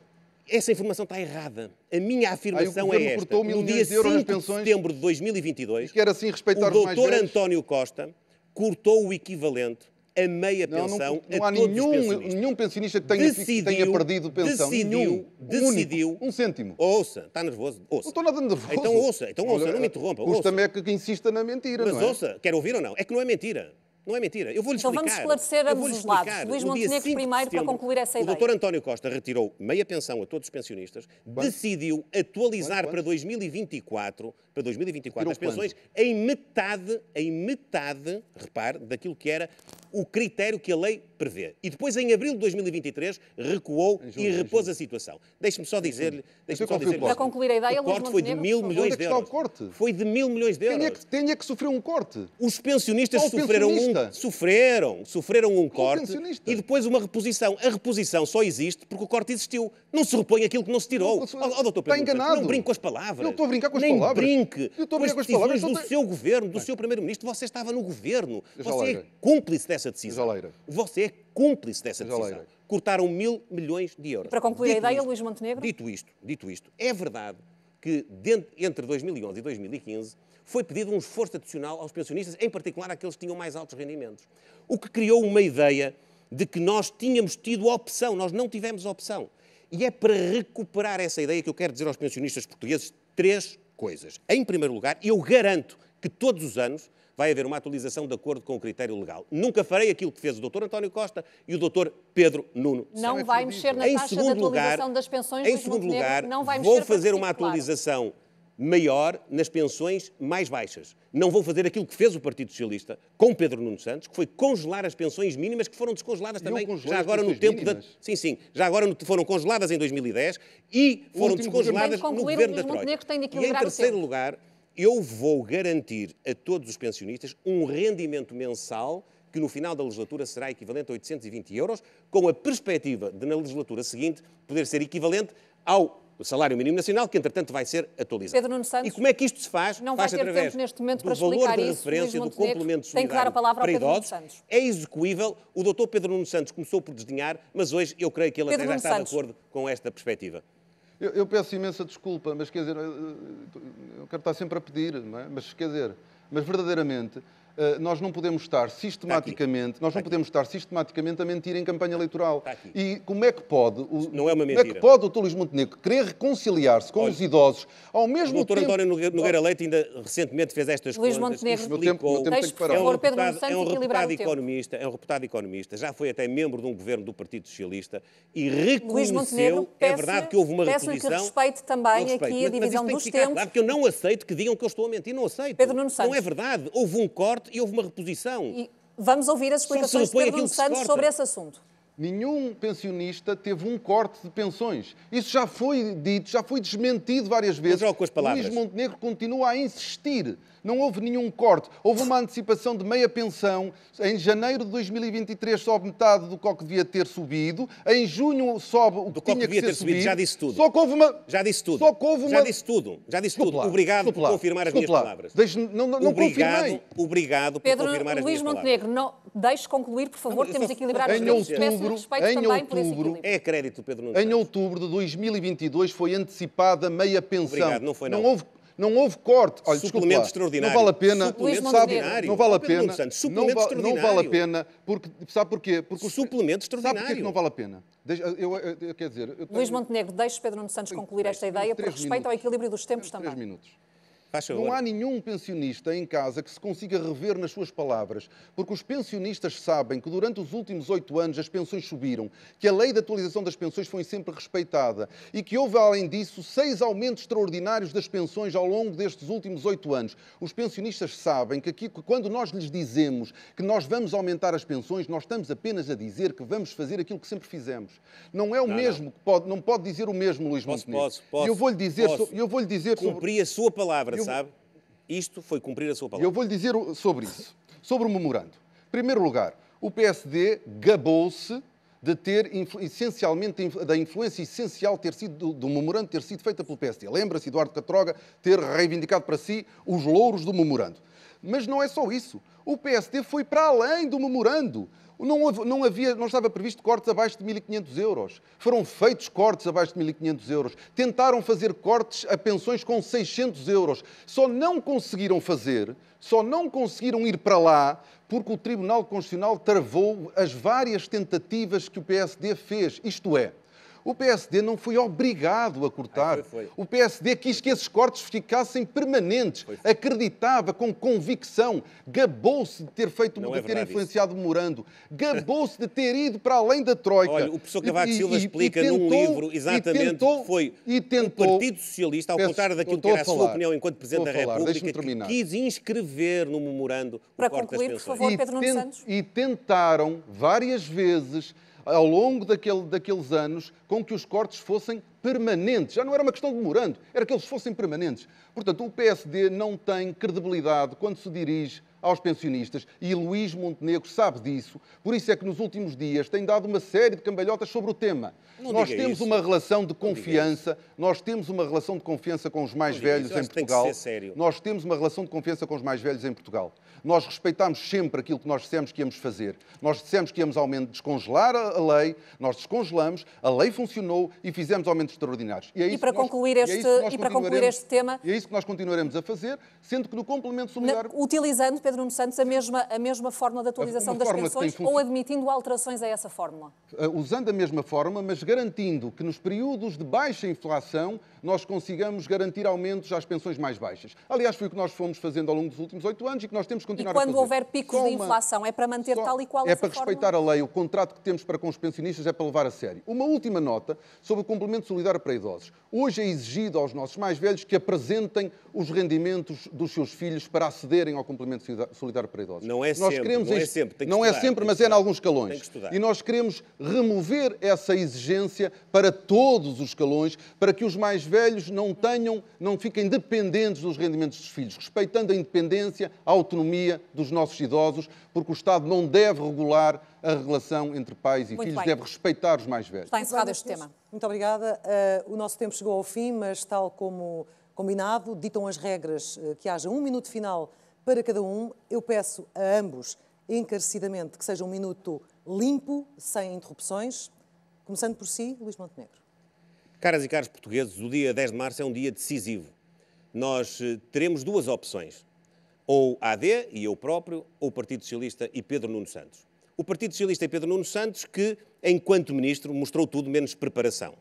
Essa informação está errada. A minha afirmação Aí, é esta. Cortou no dia de euros 5 de setembro de 2022, que era assim respeitar o doutor António Costa cortou o equivalente a meia pensão não, não, não há nenhum, nenhum pensionista que tenha, decidiu, tenha perdido pensão. Decidiu, nenhum, decidiu. Único, um cêntimo. Ouça, está nervoso? Ouça. Não estou nada nervoso. Então ouça, então ouça, não me interrompa. Custa-me é que, insista na mentira, Mas não é? ouça, quer ouvir ou não? É que não é mentira. Não é mentira. Eu vou-lhe então explicar. Então vamos esclarecer ambos os lados. Luís Montenegro primeiro para concluir essa o ideia. O doutor António Costa retirou meia pensão a todos os pensionistas, decidiu atualizar para 2024, para 2024 as pensões quanto? em metade, em metade, repare, daquilo que era o critério que a lei prevê. E depois, em abril de 2023, recuou julho, e repôs a situação. Deixe-me só dizer-lhe. Deixe só dizer Para concluir a ideia, o é corte foi de mil milhões de é euros. Foi de mil milhões de euros. Tenha que, é que sofrer um corte. Os pensionistas sofreram um. Sofreram. Sofreram um corte e depois uma reposição. A reposição só existe porque o corte existiu. Não se repõe aquilo que não se tirou. está oh, oh, doutor Pedro, enganado. não brinque com as palavras. Eu estou a brincar com as Nem palavras. brinque. Eu estou a brincar com as palavras. do então seu governo, do seu primeiro-ministro, você estava no governo. Você é cúmplice dessa dessa decisão. Isoleira. Você é cúmplice dessa decisão. Cortaram mil milhões de euros. E para concluir dito a ideia, isto, Luís Montenegro? Dito isto, dito isto, é verdade que entre 2011 e 2015 foi pedido um esforço adicional aos pensionistas, em particular àqueles que tinham mais altos rendimentos. O que criou uma ideia de que nós tínhamos tido opção, nós não tivemos opção. E é para recuperar essa ideia que eu quero dizer aos pensionistas portugueses três coisas. Em primeiro lugar, eu garanto que todos os anos vai haver uma atualização de acordo com o critério legal. Nunca farei aquilo que fez o Dr. António Costa e o Dr. Pedro Nuno. Não Será vai mexer na em taxa de atualização lugar, das pensões Em segundo lugar, não vai vou fazer uma atualização maior nas pensões mais baixas. Não vou fazer aquilo que fez o Partido Socialista com Pedro Nuno Santos, que foi congelar as pensões mínimas que foram descongeladas também já agora no tempo mínimas. da Sim, sim, já agora no... foram congeladas em 2010 e foram descongeladas no governo da Troika. E em terceiro lugar, eu vou garantir a todos os pensionistas um rendimento mensal que no final da legislatura será equivalente a 820 euros, com a perspectiva de, na legislatura seguinte, poder ser equivalente ao salário mínimo nacional, que entretanto vai ser atualizado. Pedro Nuno Santos, e como é que isto se faz? Não faz vai ter tempo neste momento para explicar isso. O valor de referência do complemento solidário tem que dar a palavra ao Pedro Nuno Santos. é execuível. O doutor Pedro Nuno Santos começou por desdenhar, mas hoje eu creio que ele Pedro até já está Santos. de acordo com esta perspectiva. Eu, eu, peço imensa desculpa, mas quer dizer, eu, eu quero estar sempre a pedir, é? mas quer dizer, mas verdadeiramente eh, nós não podemos estar tá sistematicamente, nós não tá podemos estar sistematicamente a mentir em campanha tá eleitoral. E como é que pode o, não é uma mentira. Como é que pode o Tulis Montenegro querer reconciliar-se com Olha, os idosos ao mesmo tempo... O doutor tempo... António Nogueira Leite ainda recentemente fez estas Luís contas. Luís Montenegro, meu tempo, meu tempo que é um reputado, é um reputado economista, é um reputado economista, já foi até membro de um governo do Partido Socialista e reconheceu, é verdade que houve uma reposição... que respeite também aqui a divisão dos tempos. Claro, que eu não aceito que digam que eu estou a mentir, não aceito. Pedro Nuno Santos. Não é verdade, houve um corte e houve uma reposição. E vamos ouvir as explicações de Pedro Santos sobre esse assunto nenhum pensionista teve um corte de pensões. Isso já foi dito, já foi desmentido várias vezes. Com as palavras. Luís Montenegro continua a insistir. Não houve nenhum corte. Houve uma antecipação de meia pensão. Em janeiro de 2023 sobe metade do que devia ter subido. Em junho sobe o que do tinha que, devia ter subido. subido. Já disse tudo. Só que houve uma... Já disse tudo. Só que houve uma... Já disse tudo. Já disse tudo. Lá, obrigado por lá. confirmar as Desculpa minhas lá. palavras. Deixe... Não, não, não obrigado, confirmei. Obrigado por Pedro, confirmar Luís as minhas Montenegro, palavras. Não... Deixe concluir, por favor, temos de equilibrar os tempos. Outubro, em outubro, é crédito, Pedro Nunes. Em outubro de 2022 foi antecipada meia pensão. Obrigado, não foi não. não houve, não houve corte. Olha, suplemento extraordinário. Não vale a pena. Suplemento sabe, extraordinário. Não vale a pena. Não, va não vale a pena. Porque, sabe porquê? Porque suplemento extraordinário. Sabe porquê não vale a pena? Deixa, eu, eu, eu, dizer, eu tenho... Luís Montenegro, deixe Pedro Nunes Santos concluir esta ideia por respeito minutos. ao equilíbrio dos tempos também. Três minutos não há nenhum pensionista em casa que se consiga rever nas suas palavras, porque os pensionistas sabem que durante os últimos oito anos as pensões subiram, que a lei de atualização das pensões foi sempre respeitada e que houve, além disso, seis aumentos extraordinários das pensões ao longo destes últimos oito anos. Os pensionistas sabem que, aqui, que quando nós lhes dizemos que nós vamos aumentar as pensões, nós estamos apenas a dizer que vamos fazer aquilo que sempre fizemos. Não é o não, mesmo, não. Pode, não pode dizer o mesmo, Luís posso, Montenegro. Posso, posso, eu vou-lhe dizer, posso. So, eu vou -lhe dizer Cumpri sobre... a sua palavra eu... sabe, isto foi cumprir a sua palavra. Eu vou lhe dizer sobre isso, sobre o memorando. Em primeiro lugar, o PSD gabou-se de ter essencialmente da influência essencial ter sido do, memorando ter sido feita pelo PSD. Lembra-se Eduardo Catroga ter reivindicado para si os louros do memorando. Mas não é só isso. O PSD foi para além do memorando. Não, houve, não, havia, não estava previsto cortes abaixo de 1.500 euros. Foram feitos cortes abaixo de 1.500 euros. Tentaram fazer cortes a pensões com 600 euros. Só não conseguiram fazer, só não conseguiram ir para lá porque o Tribunal Constitucional travou as várias tentativas que o PSD fez. Isto é, o PSD não foi obrigado a cortar. foi, foi. O PSD quis que esses cortes ficassem permanentes. Foi, Acreditava com convicção. Gabou-se de ter feito, não é de é ter influenciado isso. Morando. Gabou-se de ter ido para além da Troika. Olha, o professor Cavaco Silva e, explica e tentou, num livro exatamente tentou, que foi e tentou, o Partido Socialista, ao peço, contrário daquilo que era a, falar, sua opinião enquanto Presidente da República, que quis inscrever no memorando para concluir, por favor, Pedro Santos. E tentaram várias vezes ao longo daquele, daqueles anos com que os cortes fossem permanentes. Já não era uma questão de morando, era que eles fossem permanentes. Portanto, o PSD não tem credibilidade quando se dirige aos pensionistas e Luís Montenegro sabe disso. Por isso é que nos últimos dias tem dado uma série de cambalhotas sobre o tema. Não nós temos isso. uma relação de confiança, nós temos uma relação de confiança com os mais não velhos em Portugal. Tem nós temos uma relação de confiança com os mais velhos em Portugal. Nós respeitamos sempre aquilo que nós dissemos que íamos fazer. Nós dissemos que íamos aumento descongelar a lei, nós descongelamos, a lei funcionou e fizemos aumento extraordinários. E, é e para nós, concluir é este, e, e para concluir este tema. E é isso que nós continuaremos a fazer, sendo que no complemento solidário. Na, utilizando, Pedro Nuno Santos, a mesma, a mesma fórmula de atualização das pensões ou admitindo alterações a essa fórmula? Uh, usando a mesma fórmula mas garantindo que nos períodos de baixa inflação nós consigamos garantir aumentos às pensões mais baixas. Aliás, foi o que nós fomos fazendo ao longo dos últimos oito anos e que nós temos que continuar a fazer. E quando houver picos de inflação, é para manter Só... tal e qual É para forma... respeitar a lei, o contrato que temos para com os pensionistas é para levar a sério. Uma última nota sobre o complemento solidário para idosos. Hoje é exigido aos nossos mais velhos que apresentem os rendimentos dos seus filhos para acederem ao complemento solidário para idosos. Não é nós sempre, não, este... é sempre. não é estudar, é sempre, mas é em alguns calões. E nós queremos remover essa exigência para todos os calões, para que os mais velhos não tenham, não fiquem dependentes dos rendimentos dos filhos, respeitando a independência, a autonomia dos nossos idosos, porque o Estado não deve regular a relação entre pais e Muito filhos, bem. deve respeitar os mais velhos. Está encerrado este tema. Muito obrigada. Uh, o nosso tempo chegou ao fim, mas tal como combinado, ditam as regras eh, que haja um minuto final para cada um. Eu peço a ambos, encarecidamente, que seja um minuto limpo, sem interrupções. Começando por si, Luís Montenegro. Caras e caros portugueses, o dia 10 de março é um dia decisivo. Nós eh, teremos duas opções, ou a AD e eu próprio, ou o Partido Socialista e Pedro Nuno Santos. O Partido Socialista e Pedro Nuno Santos, que, enquanto ministro, mostrou tudo menos preparação.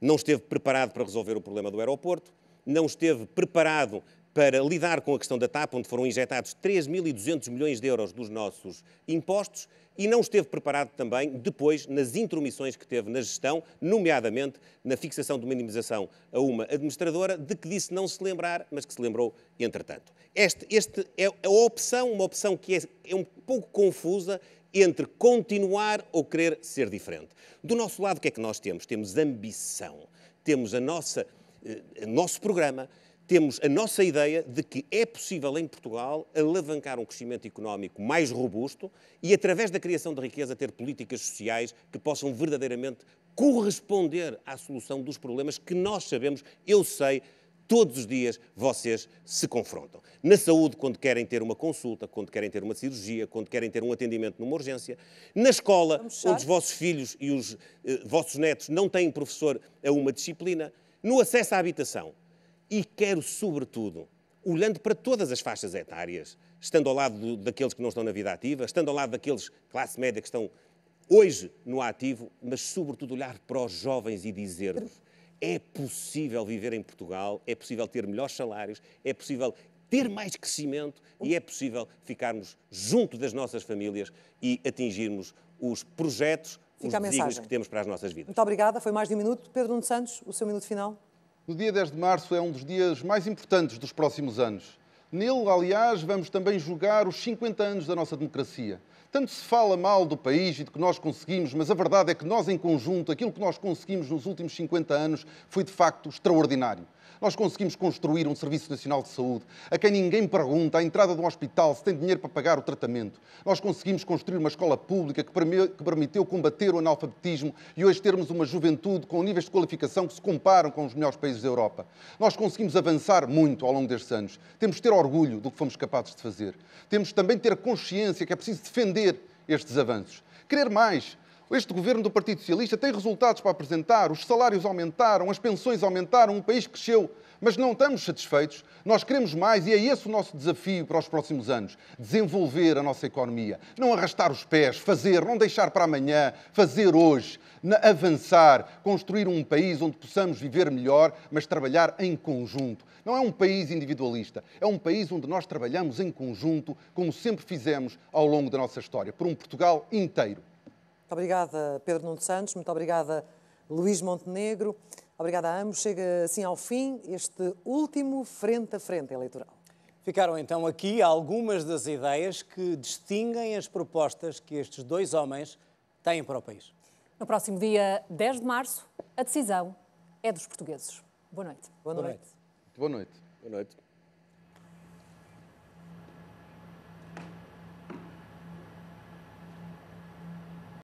Não esteve preparado para resolver o problema do aeroporto, não esteve preparado para lidar com a questão da TAP, onde foram injetados 3.200 milhões de euros dos nossos impostos, e não esteve preparado também depois nas intromissões que teve na gestão, nomeadamente na fixação de minimização a uma administradora, de que disse não se lembrar, mas que se lembrou entretanto. Esta este é a opção, uma opção que é, é um pouco confusa entre continuar ou querer ser diferente. Do nosso lado, o que é que nós temos? Temos ambição, temos a nossa, eh, o nosso programa, temos a nossa ideia de que é possível em Portugal alavancar um crescimento económico mais robusto e, através da criação de riqueza, ter políticas sociais que possam verdadeiramente corresponder à solução dos problemas que nós sabemos, eu sei, todos os dias vocês se confrontam. Na saúde, quando querem ter uma consulta, quando querem ter uma cirurgia, quando querem ter um atendimento numa urgência. Na escola, onde os vossos filhos e os eh, vossos netos não têm professor a uma disciplina. No acesso à habitação, e quero, sobretudo, olhando para todas as faixas etárias, estando ao lado do, daqueles que não estão na vida ativa, estando ao lado daqueles classe média que estão hoje no ativo, mas sobretudo olhar para os jovens e dizer-vos é possível viver em Portugal, é possível ter melhores salários, é possível ter mais crescimento e é possível ficarmos junto das nossas famílias e atingirmos os projetos, Fica os desígnios que temos para as nossas vidas. Muito obrigada, foi mais de um minuto. Pedro Nunes Santos, o seu minuto final. O dia 10 de março é um dos dias mais importantes dos próximos anos. Nele, aliás, vamos também julgar os 50 anos da nossa democracia. Tanto se fala mal do país e do que nós conseguimos, mas a verdade é que nós, em conjunto, aquilo que nós conseguimos nos últimos 50 anos foi de facto extraordinário. Nós conseguimos construir um Serviço Nacional de Saúde a quem ninguém pergunta à entrada de um hospital se tem dinheiro para pagar o tratamento. Nós conseguimos construir uma escola pública que permitiu combater o analfabetismo e hoje termos uma juventude com níveis de qualificação que se comparam com os melhores países da Europa. Nós conseguimos avançar muito ao longo destes anos. Temos de ter orgulho do que fomos capazes de fazer. Temos também de ter a consciência que é preciso defender estes avanços. Querer mais, este governo do Partido Socialista tem resultados para apresentar, os salários aumentaram, as pensões aumentaram, o país cresceu, mas não estamos satisfeitos. Nós queremos mais e é esse o nosso desafio para os próximos anos: desenvolver a nossa economia, não arrastar os pés, fazer, não deixar para amanhã, fazer hoje, avançar, construir um país onde possamos viver melhor, mas trabalhar em conjunto. Não é um país individualista, é um país onde nós trabalhamos em conjunto, como sempre fizemos ao longo da nossa história, por um Portugal inteiro. Muito obrigada, Pedro Nuno Santos. Muito obrigada, Luís Montenegro. Obrigada a ambos. Chega assim ao fim este último frente a frente eleitoral. Ficaram então aqui algumas das ideias que distinguem as propostas que estes dois homens têm para o país. No próximo dia 10 de março, a decisão é dos portugueses. Boa noite. Boa noite. Boa noite. Boa noite. Boa noite.